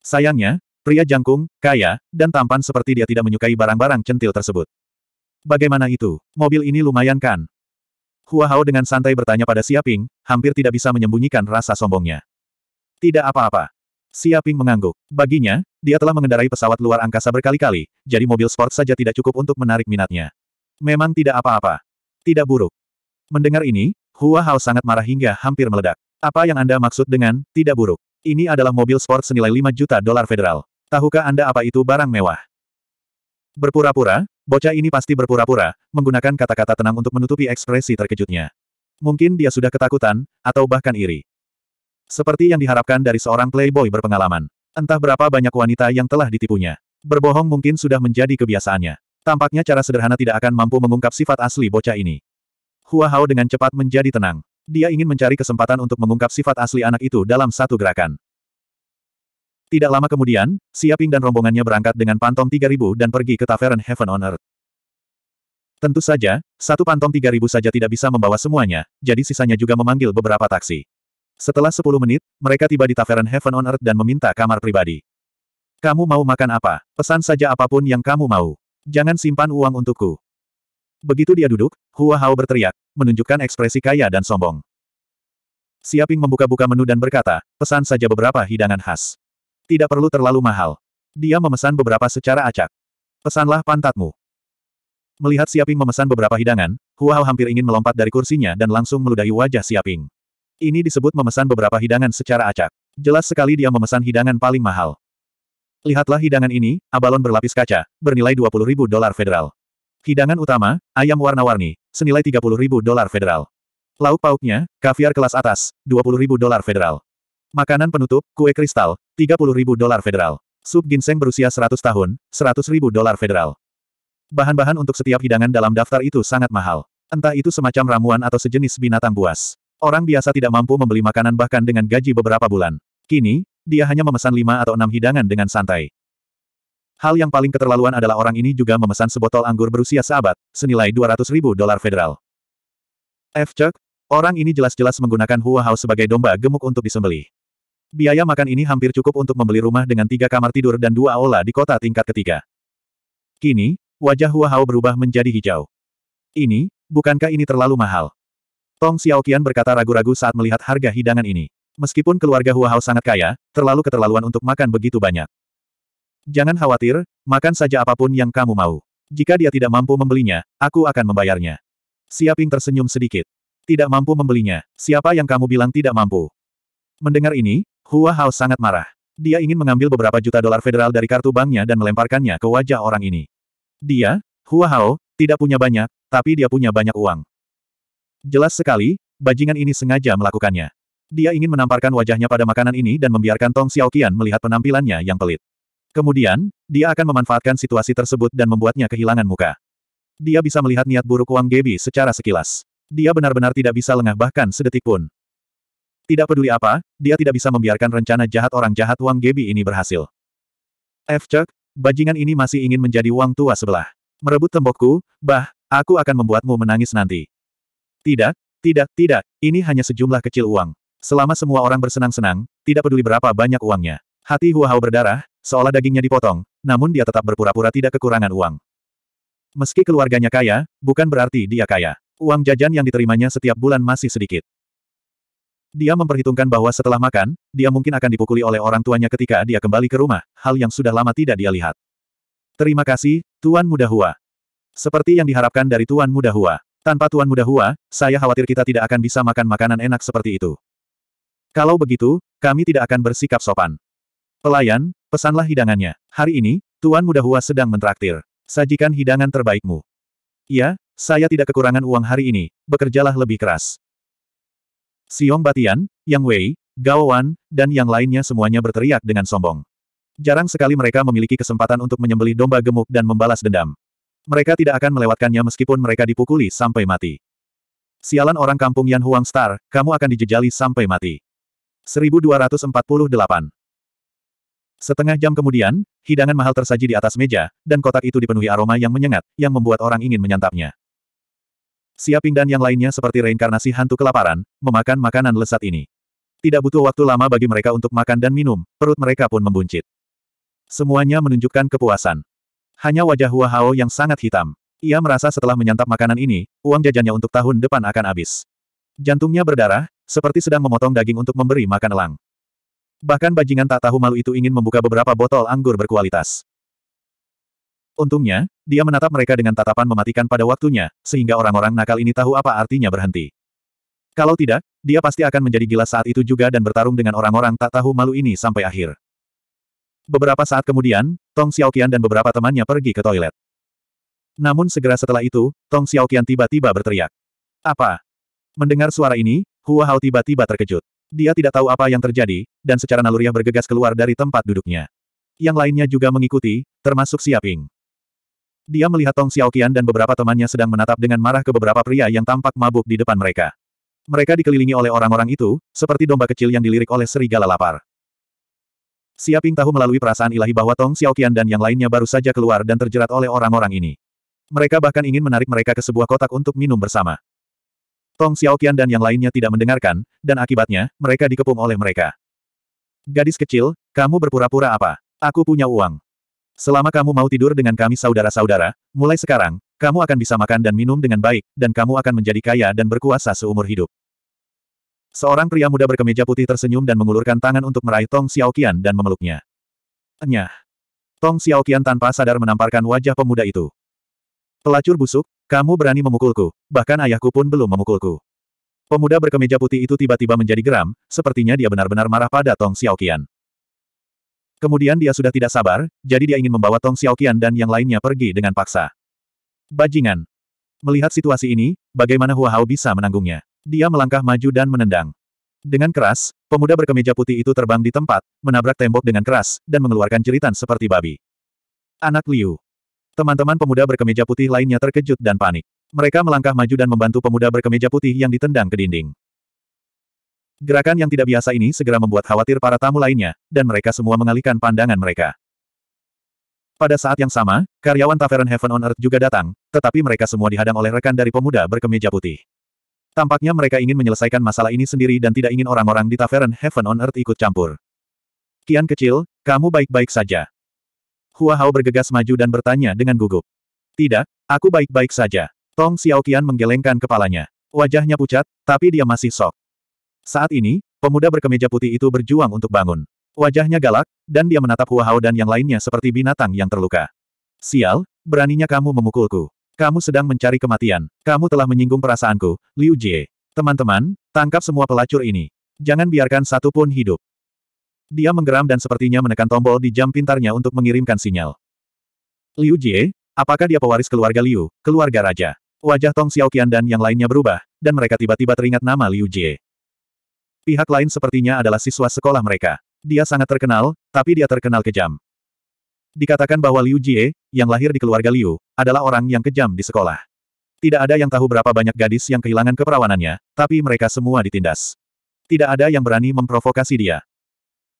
Sayangnya, pria jangkung, kaya, dan tampan seperti dia tidak menyukai barang-barang centil tersebut. Bagaimana itu? Mobil ini lumayan kan? Hua Hao dengan santai bertanya pada Siaping, hampir tidak bisa menyembunyikan rasa sombongnya. Tidak apa-apa. Siaping mengangguk. Baginya, dia telah mengendarai pesawat luar angkasa berkali-kali, jadi mobil sport saja tidak cukup untuk menarik minatnya. Memang tidak apa-apa. Tidak buruk. Mendengar ini, Hua Hao sangat marah hingga hampir meledak. Apa yang Anda maksud dengan, tidak buruk? Ini adalah mobil sport senilai 5 juta dolar federal. Tahukah Anda apa itu barang mewah? Berpura-pura, Bocah ini pasti berpura-pura, menggunakan kata-kata tenang untuk menutupi ekspresi terkejutnya. Mungkin dia sudah ketakutan, atau bahkan iri. Seperti yang diharapkan dari seorang playboy berpengalaman. Entah berapa banyak wanita yang telah ditipunya. Berbohong mungkin sudah menjadi kebiasaannya. Tampaknya cara sederhana tidak akan mampu mengungkap sifat asli bocah ini. Hua Hao dengan cepat menjadi tenang. Dia ingin mencari kesempatan untuk mengungkap sifat asli anak itu dalam satu gerakan. Tidak lama kemudian, Siaping dan rombongannya berangkat dengan Pantom 3000 dan pergi ke Tavern Heaven on Earth. Tentu saja, satu Pantom 3000 saja tidak bisa membawa semuanya, jadi sisanya juga memanggil beberapa taksi. Setelah 10 menit, mereka tiba di Tavern Heaven on Earth dan meminta kamar pribadi. Kamu mau makan apa? Pesan saja apapun yang kamu mau. Jangan simpan uang untukku. Begitu dia duduk, Hua Hao berteriak, menunjukkan ekspresi kaya dan sombong. Siaping membuka-buka menu dan berkata, pesan saja beberapa hidangan khas. Tidak perlu terlalu mahal. Dia memesan beberapa secara acak. Pesanlah pantatmu. Melihat Siaping memesan beberapa hidangan, Huahao hampir ingin melompat dari kursinya dan langsung meludahi wajah Siaping. Ini disebut memesan beberapa hidangan secara acak. Jelas sekali dia memesan hidangan paling mahal. Lihatlah hidangan ini, abalon berlapis kaca, bernilai 20 ribu dolar federal. Hidangan utama, ayam warna-warni, senilai 30 ribu dolar federal. Lauk pauknya, kaviar kelas atas, 20 ribu dolar federal. Makanan penutup, kue kristal, 30 ribu dolar federal. Sup ginseng berusia 100 tahun, 100 ribu dolar federal. Bahan-bahan untuk setiap hidangan dalam daftar itu sangat mahal. Entah itu semacam ramuan atau sejenis binatang buas. Orang biasa tidak mampu membeli makanan bahkan dengan gaji beberapa bulan. Kini, dia hanya memesan lima atau enam hidangan dengan santai. Hal yang paling keterlaluan adalah orang ini juga memesan sebotol anggur berusia seabad, senilai 200 ribu dolar federal. F. Chuck, orang ini jelas-jelas menggunakan Hua Hao sebagai domba gemuk untuk disembelih. Biaya makan ini hampir cukup untuk membeli rumah dengan tiga kamar tidur dan dua aula di kota tingkat ketiga. Kini, wajah Hua Hao berubah menjadi hijau. Ini, bukankah ini terlalu mahal? Tong Xiaoqian berkata ragu-ragu saat melihat harga hidangan ini. Meskipun keluarga Hua Hao sangat kaya, terlalu keterlaluan untuk makan begitu banyak. Jangan khawatir, makan saja apapun yang kamu mau. Jika dia tidak mampu membelinya, aku akan membayarnya. Siaping tersenyum sedikit. Tidak mampu membelinya. Siapa yang kamu bilang tidak mampu? Mendengar ini, Hua Hao sangat marah. Dia ingin mengambil beberapa juta dolar federal dari kartu banknya dan melemparkannya ke wajah orang ini. Dia, Hua Hao, tidak punya banyak, tapi dia punya banyak uang. Jelas sekali, bajingan ini sengaja melakukannya. Dia ingin menamparkan wajahnya pada makanan ini dan membiarkan Tong Xiaoqian melihat penampilannya yang pelit. Kemudian, dia akan memanfaatkan situasi tersebut dan membuatnya kehilangan muka. Dia bisa melihat niat buruk Wang Gebi secara sekilas. Dia benar-benar tidak bisa lengah bahkan sedetik pun. Tidak peduli apa, dia tidak bisa membiarkan rencana jahat orang jahat Wang Gebi ini berhasil. F. Cek, bajingan ini masih ingin menjadi Wang tua sebelah. Merebut tembokku, bah, aku akan membuatmu menangis nanti. Tidak, tidak, tidak, ini hanya sejumlah kecil uang. Selama semua orang bersenang-senang, tidak peduli berapa banyak uangnya. Hati Hua Hau berdarah, seolah dagingnya dipotong, namun dia tetap berpura-pura tidak kekurangan uang. Meski keluarganya kaya, bukan berarti dia kaya. Uang jajan yang diterimanya setiap bulan masih sedikit. Dia memperhitungkan bahwa setelah makan, dia mungkin akan dipukuli oleh orang tuanya ketika dia kembali ke rumah, hal yang sudah lama tidak dia lihat. Terima kasih, Tuan Muda Hua. Seperti yang diharapkan dari Tuan Muda Hua. Tanpa Tuan Muda Hua, saya khawatir kita tidak akan bisa makan makanan enak seperti itu. Kalau begitu, kami tidak akan bersikap sopan. Pelayan, pesanlah hidangannya. Hari ini, Tuan Muda Hua sedang mentraktir. Sajikan hidangan terbaikmu. Ya, saya tidak kekurangan uang hari ini, bekerjalah lebih keras. Xiong Batian, Yang Wei, Gao Wan, dan yang lainnya semuanya berteriak dengan sombong. Jarang sekali mereka memiliki kesempatan untuk menyembeli domba gemuk dan membalas dendam. Mereka tidak akan melewatkannya meskipun mereka dipukuli sampai mati. Sialan orang kampung Yan Huang Star, kamu akan dijejali sampai mati. 1248 Setengah jam kemudian, hidangan mahal tersaji di atas meja, dan kotak itu dipenuhi aroma yang menyengat, yang membuat orang ingin menyantapnya. Siaping dan yang lainnya seperti reinkarnasi hantu kelaparan, memakan makanan lesat ini. Tidak butuh waktu lama bagi mereka untuk makan dan minum, perut mereka pun membuncit. Semuanya menunjukkan kepuasan. Hanya wajah Hua Hao yang sangat hitam. Ia merasa setelah menyantap makanan ini, uang jajannya untuk tahun depan akan habis. Jantungnya berdarah, seperti sedang memotong daging untuk memberi makan elang. Bahkan bajingan tak tahu malu itu ingin membuka beberapa botol anggur berkualitas. Untungnya, dia menatap mereka dengan tatapan mematikan pada waktunya, sehingga orang-orang nakal ini tahu apa artinya berhenti. Kalau tidak, dia pasti akan menjadi gila saat itu juga dan bertarung dengan orang-orang tak tahu malu ini sampai akhir. Beberapa saat kemudian, Tong Xiaoqian dan beberapa temannya pergi ke toilet. Namun segera setelah itu, Tong Xiaoqian tiba-tiba berteriak. Apa? Mendengar suara ini, Hua Hao tiba-tiba terkejut. Dia tidak tahu apa yang terjadi, dan secara naluriah bergegas keluar dari tempat duduknya. Yang lainnya juga mengikuti, termasuk Siaping. Dia melihat Tong Xiaoqian dan beberapa temannya sedang menatap dengan marah ke beberapa pria yang tampak mabuk di depan mereka. Mereka dikelilingi oleh orang-orang itu, seperti domba kecil yang dilirik oleh serigala lapar. Siaping tahu melalui perasaan ilahi bahwa Tong Xiaoqian dan yang lainnya baru saja keluar dan terjerat oleh orang-orang ini. Mereka bahkan ingin menarik mereka ke sebuah kotak untuk minum bersama. Tong Xiaoqian dan yang lainnya tidak mendengarkan, dan akibatnya, mereka dikepung oleh mereka. Gadis kecil, kamu berpura-pura apa? Aku punya uang. Selama kamu mau tidur dengan kami saudara-saudara, mulai sekarang, kamu akan bisa makan dan minum dengan baik, dan kamu akan menjadi kaya dan berkuasa seumur hidup. Seorang pria muda berkemeja putih tersenyum dan mengulurkan tangan untuk meraih Tong Xiaoqian dan memeluknya. Enyah. Tong Xiaoqian tanpa sadar menamparkan wajah pemuda itu. Pelacur busuk, kamu berani memukulku, bahkan ayahku pun belum memukulku. Pemuda berkemeja putih itu tiba-tiba menjadi geram, sepertinya dia benar-benar marah pada Tong Xiaoqian. Kemudian dia sudah tidak sabar, jadi dia ingin membawa Tong Xiaoqian dan yang lainnya pergi dengan paksa. Bajingan. Melihat situasi ini, bagaimana Hua Hao bisa menanggungnya? Dia melangkah maju dan menendang. Dengan keras, pemuda berkemeja putih itu terbang di tempat, menabrak tembok dengan keras, dan mengeluarkan jeritan seperti babi. Anak Liu. Teman-teman pemuda berkemeja putih lainnya terkejut dan panik. Mereka melangkah maju dan membantu pemuda berkemeja putih yang ditendang ke dinding. Gerakan yang tidak biasa ini segera membuat khawatir para tamu lainnya, dan mereka semua mengalihkan pandangan mereka. Pada saat yang sama, karyawan Tavern Heaven on Earth juga datang, tetapi mereka semua dihadang oleh rekan dari pemuda berkemeja putih. Tampaknya mereka ingin menyelesaikan masalah ini sendiri dan tidak ingin orang-orang di Tavern Heaven on Earth ikut campur. Kian kecil, kamu baik-baik saja. Hua Hao bergegas maju dan bertanya dengan gugup. Tidak, aku baik-baik saja. Tong Xiao Kian menggelengkan kepalanya. Wajahnya pucat, tapi dia masih sok. Saat ini, pemuda berkemeja putih itu berjuang untuk bangun. Wajahnya galak, dan dia menatap Hua Hao dan yang lainnya seperti binatang yang terluka. Sial, beraninya kamu memukulku. Kamu sedang mencari kematian. Kamu telah menyinggung perasaanku, Liu Jie. Teman-teman, tangkap semua pelacur ini. Jangan biarkan satu pun hidup. Dia menggeram dan sepertinya menekan tombol di jam pintarnya untuk mengirimkan sinyal. Liu Jie, apakah dia pewaris keluarga Liu, keluarga raja? Wajah Tong Xiaoqian dan yang lainnya berubah, dan mereka tiba-tiba teringat nama Liu Jie. Pihak lain sepertinya adalah siswa sekolah mereka. Dia sangat terkenal, tapi dia terkenal kejam. Dikatakan bahwa Liu Jie, yang lahir di keluarga Liu, adalah orang yang kejam di sekolah. Tidak ada yang tahu berapa banyak gadis yang kehilangan keperawanannya, tapi mereka semua ditindas. Tidak ada yang berani memprovokasi dia.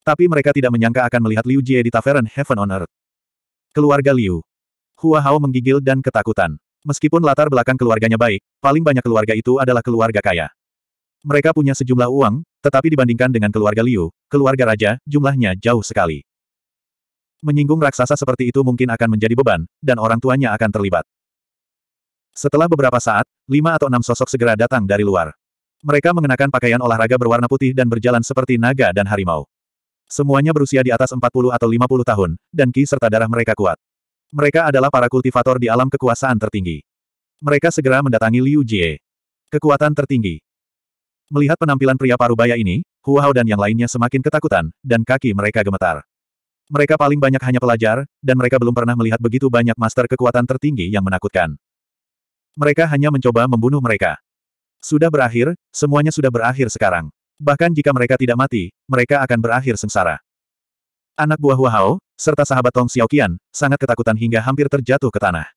Tapi mereka tidak menyangka akan melihat Liu Jie di tavern Heaven on Earth. Keluarga Liu. Hua Hao menggigil dan ketakutan. Meskipun latar belakang keluarganya baik, paling banyak keluarga itu adalah keluarga kaya. Mereka punya sejumlah uang, tetapi dibandingkan dengan keluarga Liu, keluarga raja, jumlahnya jauh sekali. Menyinggung raksasa seperti itu mungkin akan menjadi beban, dan orang tuanya akan terlibat. Setelah beberapa saat, lima atau enam sosok segera datang dari luar. Mereka mengenakan pakaian olahraga berwarna putih dan berjalan seperti naga dan harimau. Semuanya berusia di atas 40 atau 50 tahun, dan ki serta darah mereka kuat. Mereka adalah para kultivator di alam kekuasaan tertinggi. Mereka segera mendatangi Liu Jie. Kekuatan tertinggi. Melihat penampilan pria parubaya ini, Huahao dan yang lainnya semakin ketakutan, dan kaki mereka gemetar. Mereka paling banyak hanya pelajar, dan mereka belum pernah melihat begitu banyak master kekuatan tertinggi yang menakutkan. Mereka hanya mencoba membunuh mereka. Sudah berakhir, semuanya sudah berakhir sekarang. Bahkan jika mereka tidak mati, mereka akan berakhir sengsara. Anak buah Huahao, serta sahabat Tong Xiaoqian, sangat ketakutan hingga hampir terjatuh ke tanah.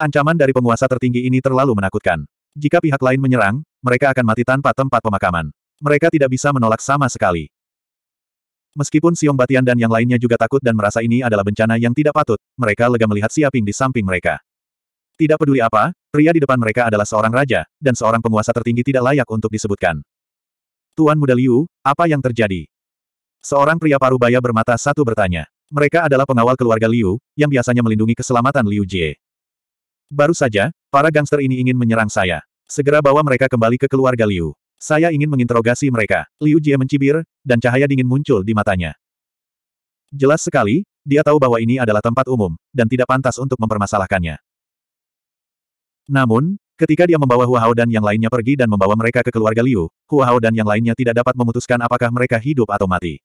Ancaman dari penguasa tertinggi ini terlalu menakutkan. Jika pihak lain menyerang, mereka akan mati tanpa tempat pemakaman. Mereka tidak bisa menolak sama sekali. Meskipun Siong Batian dan yang lainnya juga takut dan merasa ini adalah bencana yang tidak patut, mereka lega melihat Siaping di samping mereka. Tidak peduli apa, pria di depan mereka adalah seorang raja, dan seorang penguasa tertinggi tidak layak untuk disebutkan. Tuan Muda Liu, apa yang terjadi? Seorang pria parubaya bermata satu bertanya. Mereka adalah pengawal keluarga Liu, yang biasanya melindungi keselamatan Liu Jie. Baru saja, para gangster ini ingin menyerang saya. Segera bawa mereka kembali ke keluarga Liu. Saya ingin menginterogasi mereka. Liu Jie mencibir, dan cahaya dingin muncul di matanya. Jelas sekali, dia tahu bahwa ini adalah tempat umum, dan tidak pantas untuk mempermasalahkannya. Namun, Ketika dia membawa Hua Hao dan yang lainnya pergi dan membawa mereka ke keluarga Liu, Hua Hao dan yang lainnya tidak dapat memutuskan apakah mereka hidup atau mati.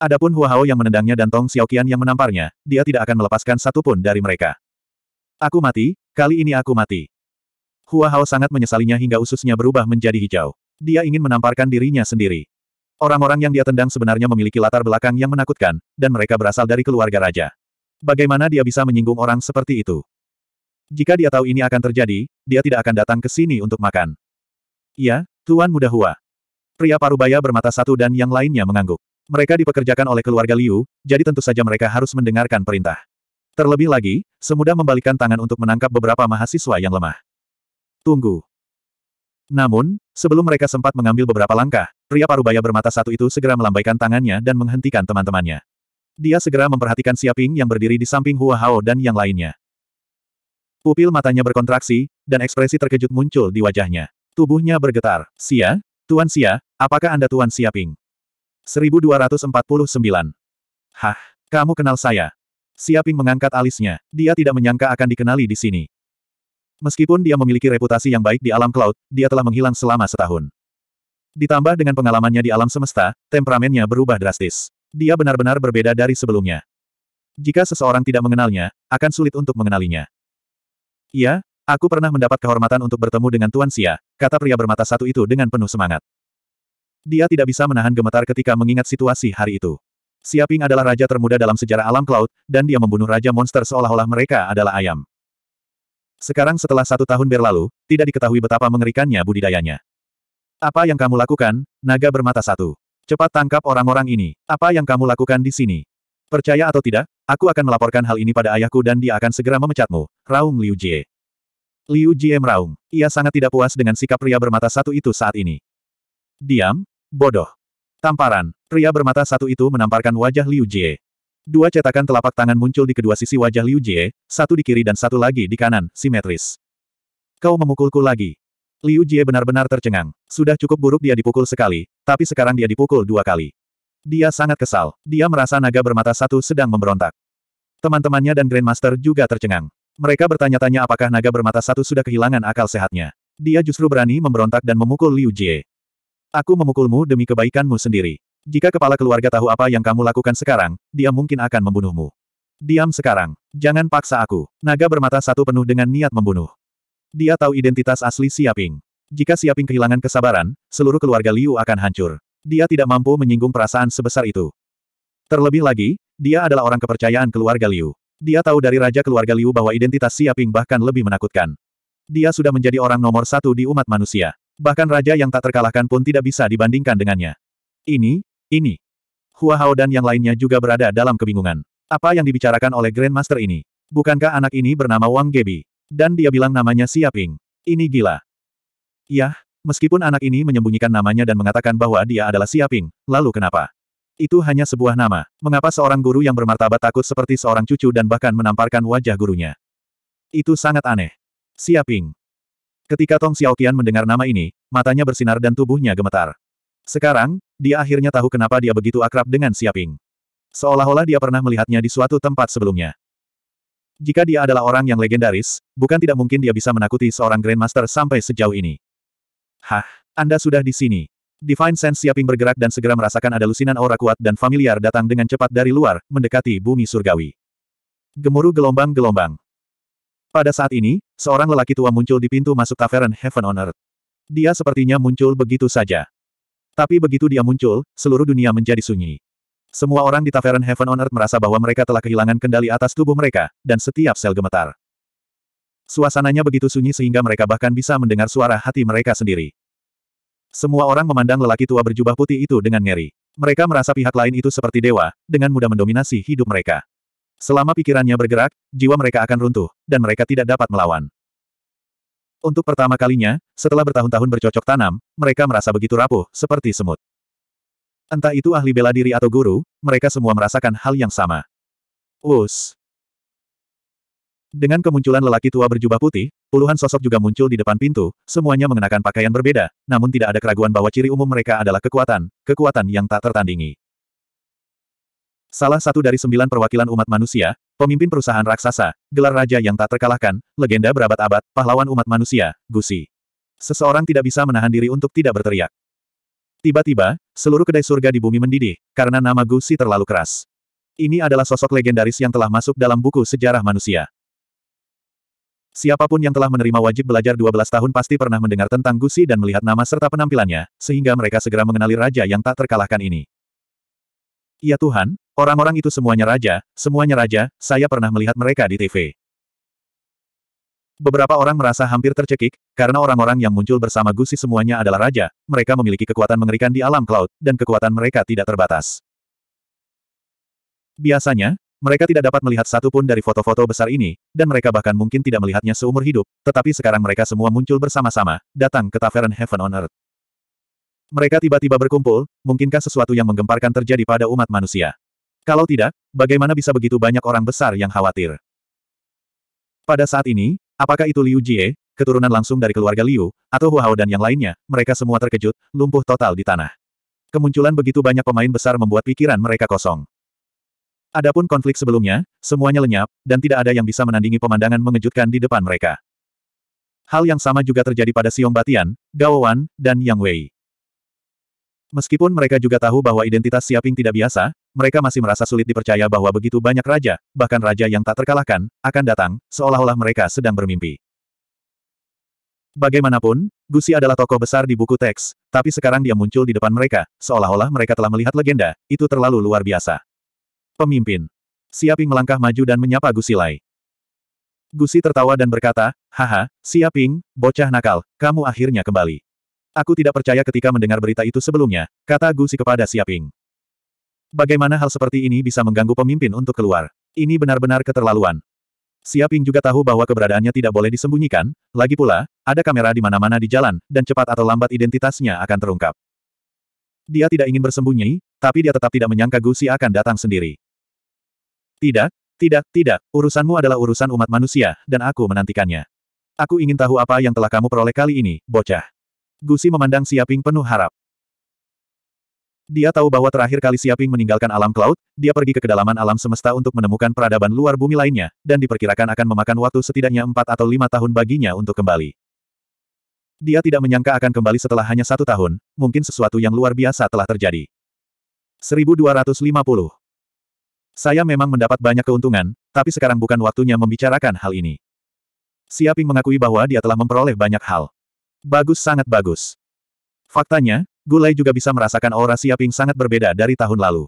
Adapun Hua Hao yang menendangnya dan Tong Xiaoqian yang menamparnya, dia tidak akan melepaskan satupun dari mereka. Aku mati, kali ini aku mati. Hua Hao sangat menyesalinya hingga ususnya berubah menjadi hijau. Dia ingin menamparkan dirinya sendiri. Orang-orang yang dia tendang sebenarnya memiliki latar belakang yang menakutkan, dan mereka berasal dari keluarga raja. Bagaimana dia bisa menyinggung orang seperti itu? Jika dia tahu ini akan terjadi, dia tidak akan datang ke sini untuk makan. Ya, Tuan Muda Hua. Pria parubaya bermata satu dan yang lainnya mengangguk. Mereka dipekerjakan oleh keluarga Liu, jadi tentu saja mereka harus mendengarkan perintah. Terlebih lagi, semudah membalikan tangan untuk menangkap beberapa mahasiswa yang lemah. Tunggu. Namun, sebelum mereka sempat mengambil beberapa langkah, pria parubaya bermata satu itu segera melambaikan tangannya dan menghentikan teman-temannya. Dia segera memperhatikan Siaping yang berdiri di samping Hua Hao dan yang lainnya. Pupil matanya berkontraksi, dan ekspresi terkejut muncul di wajahnya. Tubuhnya bergetar. Sia, Tuan Sia, apakah Anda Tuan Siaping? 1249. Hah, kamu kenal saya. Siaping mengangkat alisnya. Dia tidak menyangka akan dikenali di sini. Meskipun dia memiliki reputasi yang baik di alam cloud, dia telah menghilang selama setahun. Ditambah dengan pengalamannya di alam semesta, temperamennya berubah drastis. Dia benar-benar berbeda dari sebelumnya. Jika seseorang tidak mengenalnya, akan sulit untuk mengenalinya. Iya, aku pernah mendapat kehormatan untuk bertemu dengan Tuan Sia, kata pria bermata satu itu dengan penuh semangat. Dia tidak bisa menahan gemetar ketika mengingat situasi hari itu. Xia Ping adalah raja termuda dalam sejarah alam cloud, dan dia membunuh raja monster seolah-olah mereka adalah ayam. Sekarang setelah satu tahun berlalu, tidak diketahui betapa mengerikannya budidayanya. Apa yang kamu lakukan, naga bermata satu? Cepat tangkap orang-orang ini. Apa yang kamu lakukan di sini? Percaya atau tidak, aku akan melaporkan hal ini pada ayahku dan dia akan segera memecatmu, Raung Liu Jie. Liu Jie meraung. Ia sangat tidak puas dengan sikap pria bermata satu itu saat ini. Diam, bodoh. Tamparan, pria bermata satu itu menamparkan wajah Liu Jie. Dua cetakan telapak tangan muncul di kedua sisi wajah Liu Jie, satu di kiri dan satu lagi di kanan, simetris. Kau memukulku lagi. Liu Jie benar-benar tercengang. Sudah cukup buruk dia dipukul sekali, tapi sekarang dia dipukul dua kali. Dia sangat kesal. Dia merasa naga bermata satu sedang memberontak. Teman-temannya dan Grandmaster juga tercengang. Mereka bertanya-tanya apakah naga bermata satu sudah kehilangan akal sehatnya. Dia justru berani memberontak dan memukul Liu Jie. Aku memukulmu demi kebaikanmu sendiri. Jika kepala keluarga tahu apa yang kamu lakukan sekarang, dia mungkin akan membunuhmu. Diam sekarang. Jangan paksa aku. Naga bermata satu penuh dengan niat membunuh. Dia tahu identitas asli Siaping. Jika Siaping kehilangan kesabaran, seluruh keluarga Liu akan hancur. Dia tidak mampu menyinggung perasaan sebesar itu. Terlebih lagi, dia adalah orang kepercayaan keluarga Liu. Dia tahu dari raja keluarga Liu bahwa identitas Siaping bahkan lebih menakutkan. Dia sudah menjadi orang nomor satu di umat manusia. Bahkan raja yang tak terkalahkan pun tidak bisa dibandingkan dengannya. Ini, ini. Hua Hao dan yang lainnya juga berada dalam kebingungan. Apa yang dibicarakan oleh Grandmaster ini? Bukankah anak ini bernama Wang Gebi? Dan dia bilang namanya Siaping. Ini gila. Yah, meskipun anak ini menyembunyikan namanya dan mengatakan bahwa dia adalah Siaping, lalu kenapa? Itu hanya sebuah nama. Mengapa seorang guru yang bermartabat takut seperti seorang cucu dan bahkan menamparkan wajah gurunya? Itu sangat aneh. Siaping. Ketika Tong Xiaoqian mendengar nama ini, matanya bersinar dan tubuhnya gemetar. Sekarang, dia akhirnya tahu kenapa dia begitu akrab dengan Siaping. Seolah-olah dia pernah melihatnya di suatu tempat sebelumnya. Jika dia adalah orang yang legendaris, bukan tidak mungkin dia bisa menakuti seorang Grandmaster sampai sejauh ini. Hah, Anda sudah di sini. Divine Sense Siaping bergerak dan segera merasakan ada lusinan aura kuat dan familiar datang dengan cepat dari luar, mendekati bumi surgawi. Gemuruh gelombang-gelombang. Pada saat ini, seorang lelaki tua muncul di pintu masuk tavern Heaven on Earth. Dia sepertinya muncul begitu saja. Tapi begitu dia muncul, seluruh dunia menjadi sunyi. Semua orang di Tavern Heaven on Earth merasa bahwa mereka telah kehilangan kendali atas tubuh mereka, dan setiap sel gemetar. Suasananya begitu sunyi sehingga mereka bahkan bisa mendengar suara hati mereka sendiri. Semua orang memandang lelaki tua berjubah putih itu dengan ngeri. Mereka merasa pihak lain itu seperti dewa, dengan mudah mendominasi hidup mereka. Selama pikirannya bergerak, jiwa mereka akan runtuh, dan mereka tidak dapat melawan. Untuk pertama kalinya, setelah bertahun-tahun bercocok tanam, mereka merasa begitu rapuh, seperti semut. Entah itu ahli bela diri atau guru, mereka semua merasakan hal yang sama. Us. Dengan kemunculan lelaki tua berjubah putih, puluhan sosok juga muncul di depan pintu, semuanya mengenakan pakaian berbeda, namun tidak ada keraguan bahwa ciri umum mereka adalah kekuatan, kekuatan yang tak tertandingi. Salah satu dari sembilan perwakilan umat manusia, Pemimpin perusahaan raksasa, gelar raja yang tak terkalahkan, legenda berabad-abad, pahlawan umat manusia, Gusi. Seseorang tidak bisa menahan diri untuk tidak berteriak. Tiba-tiba, seluruh kedai surga di bumi mendidih, karena nama Gusi terlalu keras. Ini adalah sosok legendaris yang telah masuk dalam buku sejarah manusia. Siapapun yang telah menerima wajib belajar 12 tahun pasti pernah mendengar tentang Gusi dan melihat nama serta penampilannya, sehingga mereka segera mengenali raja yang tak terkalahkan ini. Ya Tuhan, Orang-orang itu semuanya raja, semuanya raja, saya pernah melihat mereka di TV. Beberapa orang merasa hampir tercekik, karena orang-orang yang muncul bersama Gusi semuanya adalah raja, mereka memiliki kekuatan mengerikan di alam cloud, dan kekuatan mereka tidak terbatas. Biasanya, mereka tidak dapat melihat satu pun dari foto-foto besar ini, dan mereka bahkan mungkin tidak melihatnya seumur hidup, tetapi sekarang mereka semua muncul bersama-sama, datang ke Tavern Heaven on Earth. Mereka tiba-tiba berkumpul, mungkinkah sesuatu yang menggemparkan terjadi pada umat manusia? Kalau tidak, bagaimana bisa begitu banyak orang besar yang khawatir? Pada saat ini, apakah itu Liu Jie, keturunan langsung dari keluarga Liu, atau Hao dan yang lainnya, mereka semua terkejut, lumpuh total di tanah. Kemunculan begitu banyak pemain besar membuat pikiran mereka kosong. Adapun konflik sebelumnya, semuanya lenyap, dan tidak ada yang bisa menandingi pemandangan mengejutkan di depan mereka. Hal yang sama juga terjadi pada Xiong Batian, Gao Wan, dan Yang Wei. Meskipun mereka juga tahu bahwa identitas Siaping tidak biasa, mereka masih merasa sulit dipercaya bahwa begitu banyak raja, bahkan raja yang tak terkalahkan, akan datang, seolah-olah mereka sedang bermimpi. Bagaimanapun, Gusi adalah tokoh besar di buku teks, tapi sekarang dia muncul di depan mereka, seolah-olah mereka telah melihat legenda, itu terlalu luar biasa. Pemimpin. Siaping melangkah maju dan menyapa Gusi Lai. Gusi tertawa dan berkata, Haha, Siaping, bocah nakal, kamu akhirnya kembali. Aku tidak percaya ketika mendengar berita itu sebelumnya, kata Gu Xi kepada Siaping. Bagaimana hal seperti ini bisa mengganggu pemimpin untuk keluar? Ini benar-benar keterlaluan. Siaping juga tahu bahwa keberadaannya tidak boleh disembunyikan, lagi pula, ada kamera di mana-mana di jalan, dan cepat atau lambat identitasnya akan terungkap. Dia tidak ingin bersembunyi, tapi dia tetap tidak menyangka Gu Xi akan datang sendiri. Tidak, tidak, tidak, urusanmu adalah urusan umat manusia, dan aku menantikannya. Aku ingin tahu apa yang telah kamu peroleh kali ini, bocah. Gusi memandang Siaping penuh harap. Dia tahu bahwa terakhir kali Siaping meninggalkan alam cloud, dia pergi ke kedalaman alam semesta untuk menemukan peradaban luar bumi lainnya, dan diperkirakan akan memakan waktu setidaknya empat atau lima tahun baginya untuk kembali. Dia tidak menyangka akan kembali setelah hanya satu tahun, mungkin sesuatu yang luar biasa telah terjadi. 1250 Saya memang mendapat banyak keuntungan, tapi sekarang bukan waktunya membicarakan hal ini. Siaping mengakui bahwa dia telah memperoleh banyak hal. Bagus sangat bagus. Faktanya, Gulai juga bisa merasakan aura Siaping sangat berbeda dari tahun lalu.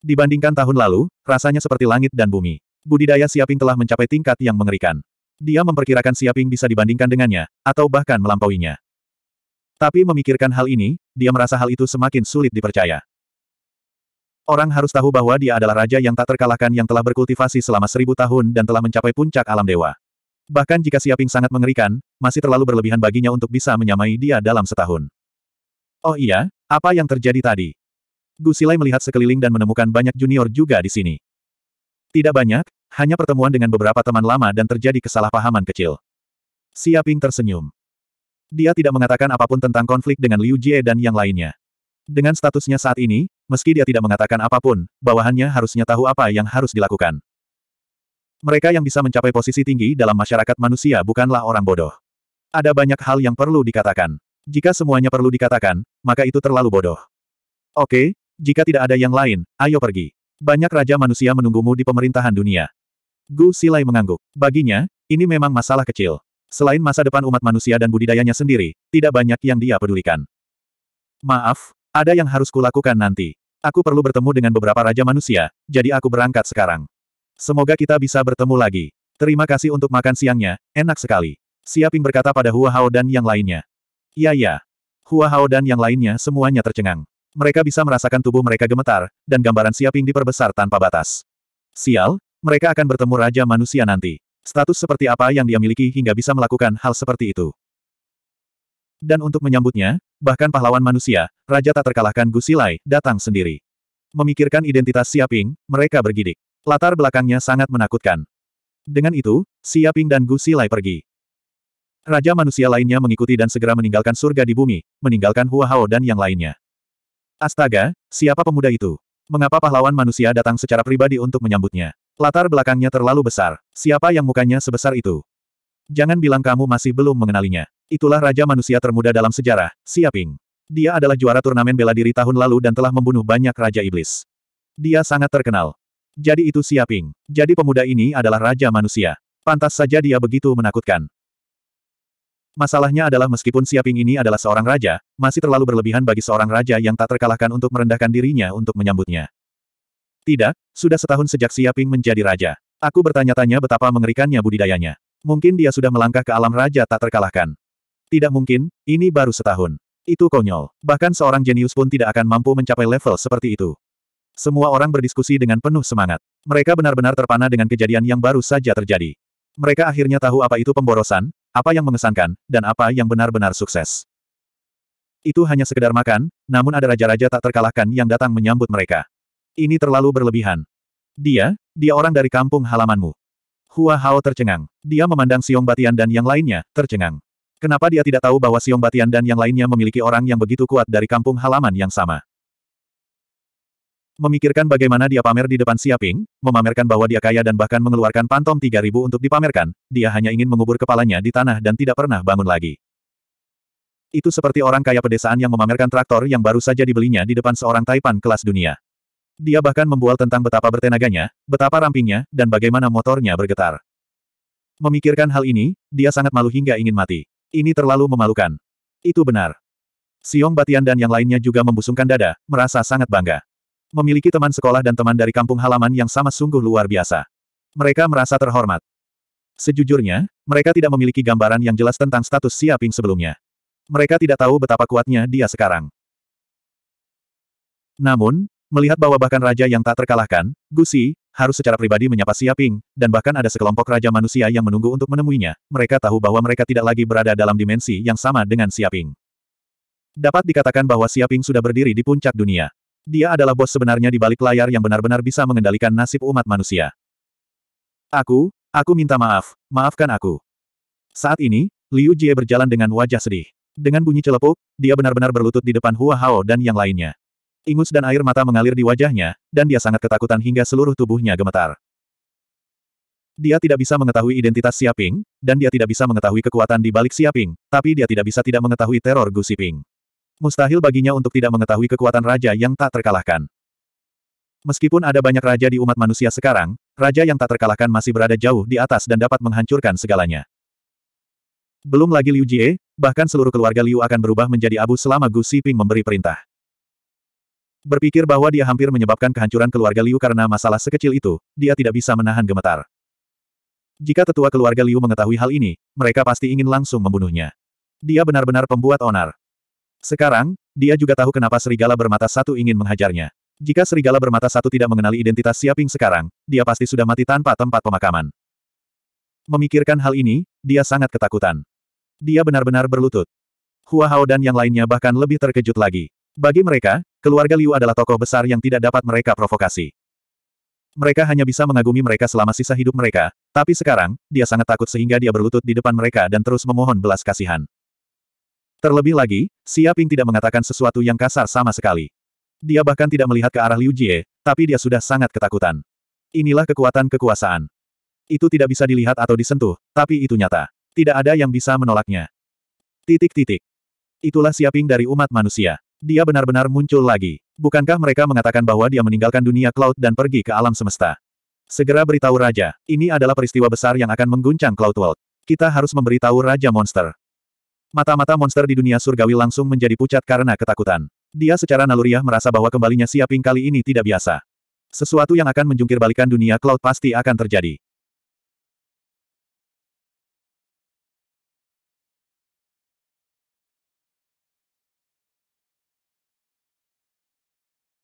Dibandingkan tahun lalu, rasanya seperti langit dan bumi. Budidaya Siaping telah mencapai tingkat yang mengerikan. Dia memperkirakan Siaping bisa dibandingkan dengannya, atau bahkan melampauinya. Tapi memikirkan hal ini, dia merasa hal itu semakin sulit dipercaya. Orang harus tahu bahwa dia adalah raja yang tak terkalahkan yang telah berkultivasi selama seribu tahun dan telah mencapai puncak alam dewa. Bahkan jika Siaping sangat mengerikan, masih terlalu berlebihan baginya untuk bisa menyamai dia dalam setahun. Oh iya, apa yang terjadi tadi? Gu Silai melihat sekeliling dan menemukan banyak junior juga di sini. Tidak banyak, hanya pertemuan dengan beberapa teman lama dan terjadi kesalahpahaman kecil. Siaping tersenyum. Dia tidak mengatakan apapun tentang konflik dengan Liu Jie dan yang lainnya. Dengan statusnya saat ini, meski dia tidak mengatakan apapun, bawahannya harusnya tahu apa yang harus dilakukan. Mereka yang bisa mencapai posisi tinggi dalam masyarakat manusia bukanlah orang bodoh. Ada banyak hal yang perlu dikatakan. Jika semuanya perlu dikatakan, maka itu terlalu bodoh. Oke, jika tidak ada yang lain, ayo pergi. Banyak raja manusia menunggumu di pemerintahan dunia. Gu Silai mengangguk. Baginya, ini memang masalah kecil. Selain masa depan umat manusia dan budidayanya sendiri, tidak banyak yang dia pedulikan. Maaf, ada yang harus kulakukan nanti. Aku perlu bertemu dengan beberapa raja manusia, jadi aku berangkat sekarang. Semoga kita bisa bertemu lagi. Terima kasih untuk makan siangnya, enak sekali. Siaping berkata pada Hua Hao dan yang lainnya. Iya ya. Hua Hao dan yang lainnya semuanya tercengang. Mereka bisa merasakan tubuh mereka gemetar, dan gambaran Siaping diperbesar tanpa batas. Sial, mereka akan bertemu Raja Manusia nanti. Status seperti apa yang dia miliki hingga bisa melakukan hal seperti itu. Dan untuk menyambutnya, bahkan pahlawan manusia, Raja tak terkalahkan Gusilai, datang sendiri. Memikirkan identitas Siaping, mereka bergidik. Latar belakangnya sangat menakutkan. Dengan itu, Siaping dan Gu Silai pergi. Raja manusia lainnya mengikuti dan segera meninggalkan surga di bumi, meninggalkan Hua Hao dan yang lainnya. Astaga, siapa pemuda itu? Mengapa pahlawan manusia datang secara pribadi untuk menyambutnya? Latar belakangnya terlalu besar. Siapa yang mukanya sebesar itu? Jangan bilang kamu masih belum mengenalinya. Itulah raja manusia termuda dalam sejarah, Siaping. Dia adalah juara turnamen bela diri tahun lalu dan telah membunuh banyak raja iblis. Dia sangat terkenal. Jadi itu Siaping. Jadi pemuda ini adalah raja manusia. Pantas saja dia begitu menakutkan. Masalahnya adalah meskipun Siaping ini adalah seorang raja, masih terlalu berlebihan bagi seorang raja yang tak terkalahkan untuk merendahkan dirinya untuk menyambutnya. Tidak, sudah setahun sejak Siaping menjadi raja. Aku bertanya-tanya betapa mengerikannya budidayanya. Mungkin dia sudah melangkah ke alam raja tak terkalahkan. Tidak mungkin, ini baru setahun. Itu konyol. Bahkan seorang jenius pun tidak akan mampu mencapai level seperti itu. Semua orang berdiskusi dengan penuh semangat. Mereka benar-benar terpana dengan kejadian yang baru saja terjadi. Mereka akhirnya tahu apa itu pemborosan, apa yang mengesankan, dan apa yang benar-benar sukses. Itu hanya sekedar makan, namun ada raja-raja tak terkalahkan yang datang menyambut mereka. Ini terlalu berlebihan. Dia, dia orang dari kampung halamanmu. Hua Hao tercengang. Dia memandang Siong Batian dan yang lainnya, tercengang. Kenapa dia tidak tahu bahwa Siong Batian dan yang lainnya memiliki orang yang begitu kuat dari kampung halaman yang sama? Memikirkan bagaimana dia pamer di depan Siaping, memamerkan bahwa dia kaya dan bahkan mengeluarkan pantom 3000 untuk dipamerkan, dia hanya ingin mengubur kepalanya di tanah dan tidak pernah bangun lagi. Itu seperti orang kaya pedesaan yang memamerkan traktor yang baru saja dibelinya di depan seorang taipan kelas dunia. Dia bahkan membual tentang betapa bertenaganya, betapa rampingnya, dan bagaimana motornya bergetar. Memikirkan hal ini, dia sangat malu hingga ingin mati. Ini terlalu memalukan. Itu benar. Siong Batian dan yang lainnya juga membusungkan dada, merasa sangat bangga memiliki teman sekolah dan teman dari kampung halaman yang sama sungguh luar biasa. Mereka merasa terhormat. Sejujurnya, mereka tidak memiliki gambaran yang jelas tentang status Siaping sebelumnya. Mereka tidak tahu betapa kuatnya dia sekarang. Namun, melihat bahwa bahkan raja yang tak terkalahkan, Gusi, harus secara pribadi menyapa Siaping, dan bahkan ada sekelompok raja manusia yang menunggu untuk menemuinya, mereka tahu bahwa mereka tidak lagi berada dalam dimensi yang sama dengan Siaping. Dapat dikatakan bahwa Siaping sudah berdiri di puncak dunia. Dia adalah bos sebenarnya di balik layar yang benar-benar bisa mengendalikan nasib umat manusia. Aku, aku minta maaf, maafkan aku. Saat ini, Liu Jie berjalan dengan wajah sedih. Dengan bunyi celepuk, dia benar-benar berlutut di depan Hua Hao dan yang lainnya. Ingus dan air mata mengalir di wajahnya, dan dia sangat ketakutan hingga seluruh tubuhnya gemetar. Dia tidak bisa mengetahui identitas Xiaping, dan dia tidak bisa mengetahui kekuatan di balik Xiaping, tapi dia tidak bisa tidak mengetahui teror Gu Xiping. Mustahil baginya untuk tidak mengetahui kekuatan raja yang tak terkalahkan. Meskipun ada banyak raja di umat manusia sekarang, raja yang tak terkalahkan masih berada jauh di atas dan dapat menghancurkan segalanya. Belum lagi Liu Jie, bahkan seluruh keluarga Liu akan berubah menjadi abu selama Gu Xiping memberi perintah. Berpikir bahwa dia hampir menyebabkan kehancuran keluarga Liu karena masalah sekecil itu, dia tidak bisa menahan gemetar. Jika tetua keluarga Liu mengetahui hal ini, mereka pasti ingin langsung membunuhnya. Dia benar-benar pembuat onar. Sekarang, dia juga tahu kenapa serigala bermata satu ingin menghajarnya. Jika serigala bermata satu tidak mengenali identitas Siaping sekarang, dia pasti sudah mati tanpa tempat pemakaman. Memikirkan hal ini, dia sangat ketakutan. Dia benar-benar berlutut. Hua Hao dan yang lainnya bahkan lebih terkejut lagi. Bagi mereka, keluarga Liu adalah tokoh besar yang tidak dapat mereka provokasi. Mereka hanya bisa mengagumi mereka selama sisa hidup mereka, tapi sekarang, dia sangat takut sehingga dia berlutut di depan mereka dan terus memohon belas kasihan. Terlebih lagi, Siaping tidak mengatakan sesuatu yang kasar sama sekali. Dia bahkan tidak melihat ke arah Liu Jie, tapi dia sudah sangat ketakutan. Inilah kekuatan kekuasaan. Itu tidak bisa dilihat atau disentuh, tapi itu nyata. Tidak ada yang bisa menolaknya. Titik-titik. Itulah siaping dari umat manusia. Dia benar-benar muncul lagi. Bukankah mereka mengatakan bahwa dia meninggalkan dunia cloud dan pergi ke alam semesta? Segera beritahu Raja, ini adalah peristiwa besar yang akan mengguncang Cloud World. Kita harus memberitahu Raja Monster. Mata-mata monster di dunia surgawi langsung menjadi pucat karena ketakutan. Dia secara naluriah merasa bahwa kembalinya Siaping kali ini tidak biasa. Sesuatu yang akan menjungkir balikan dunia Cloud pasti akan terjadi.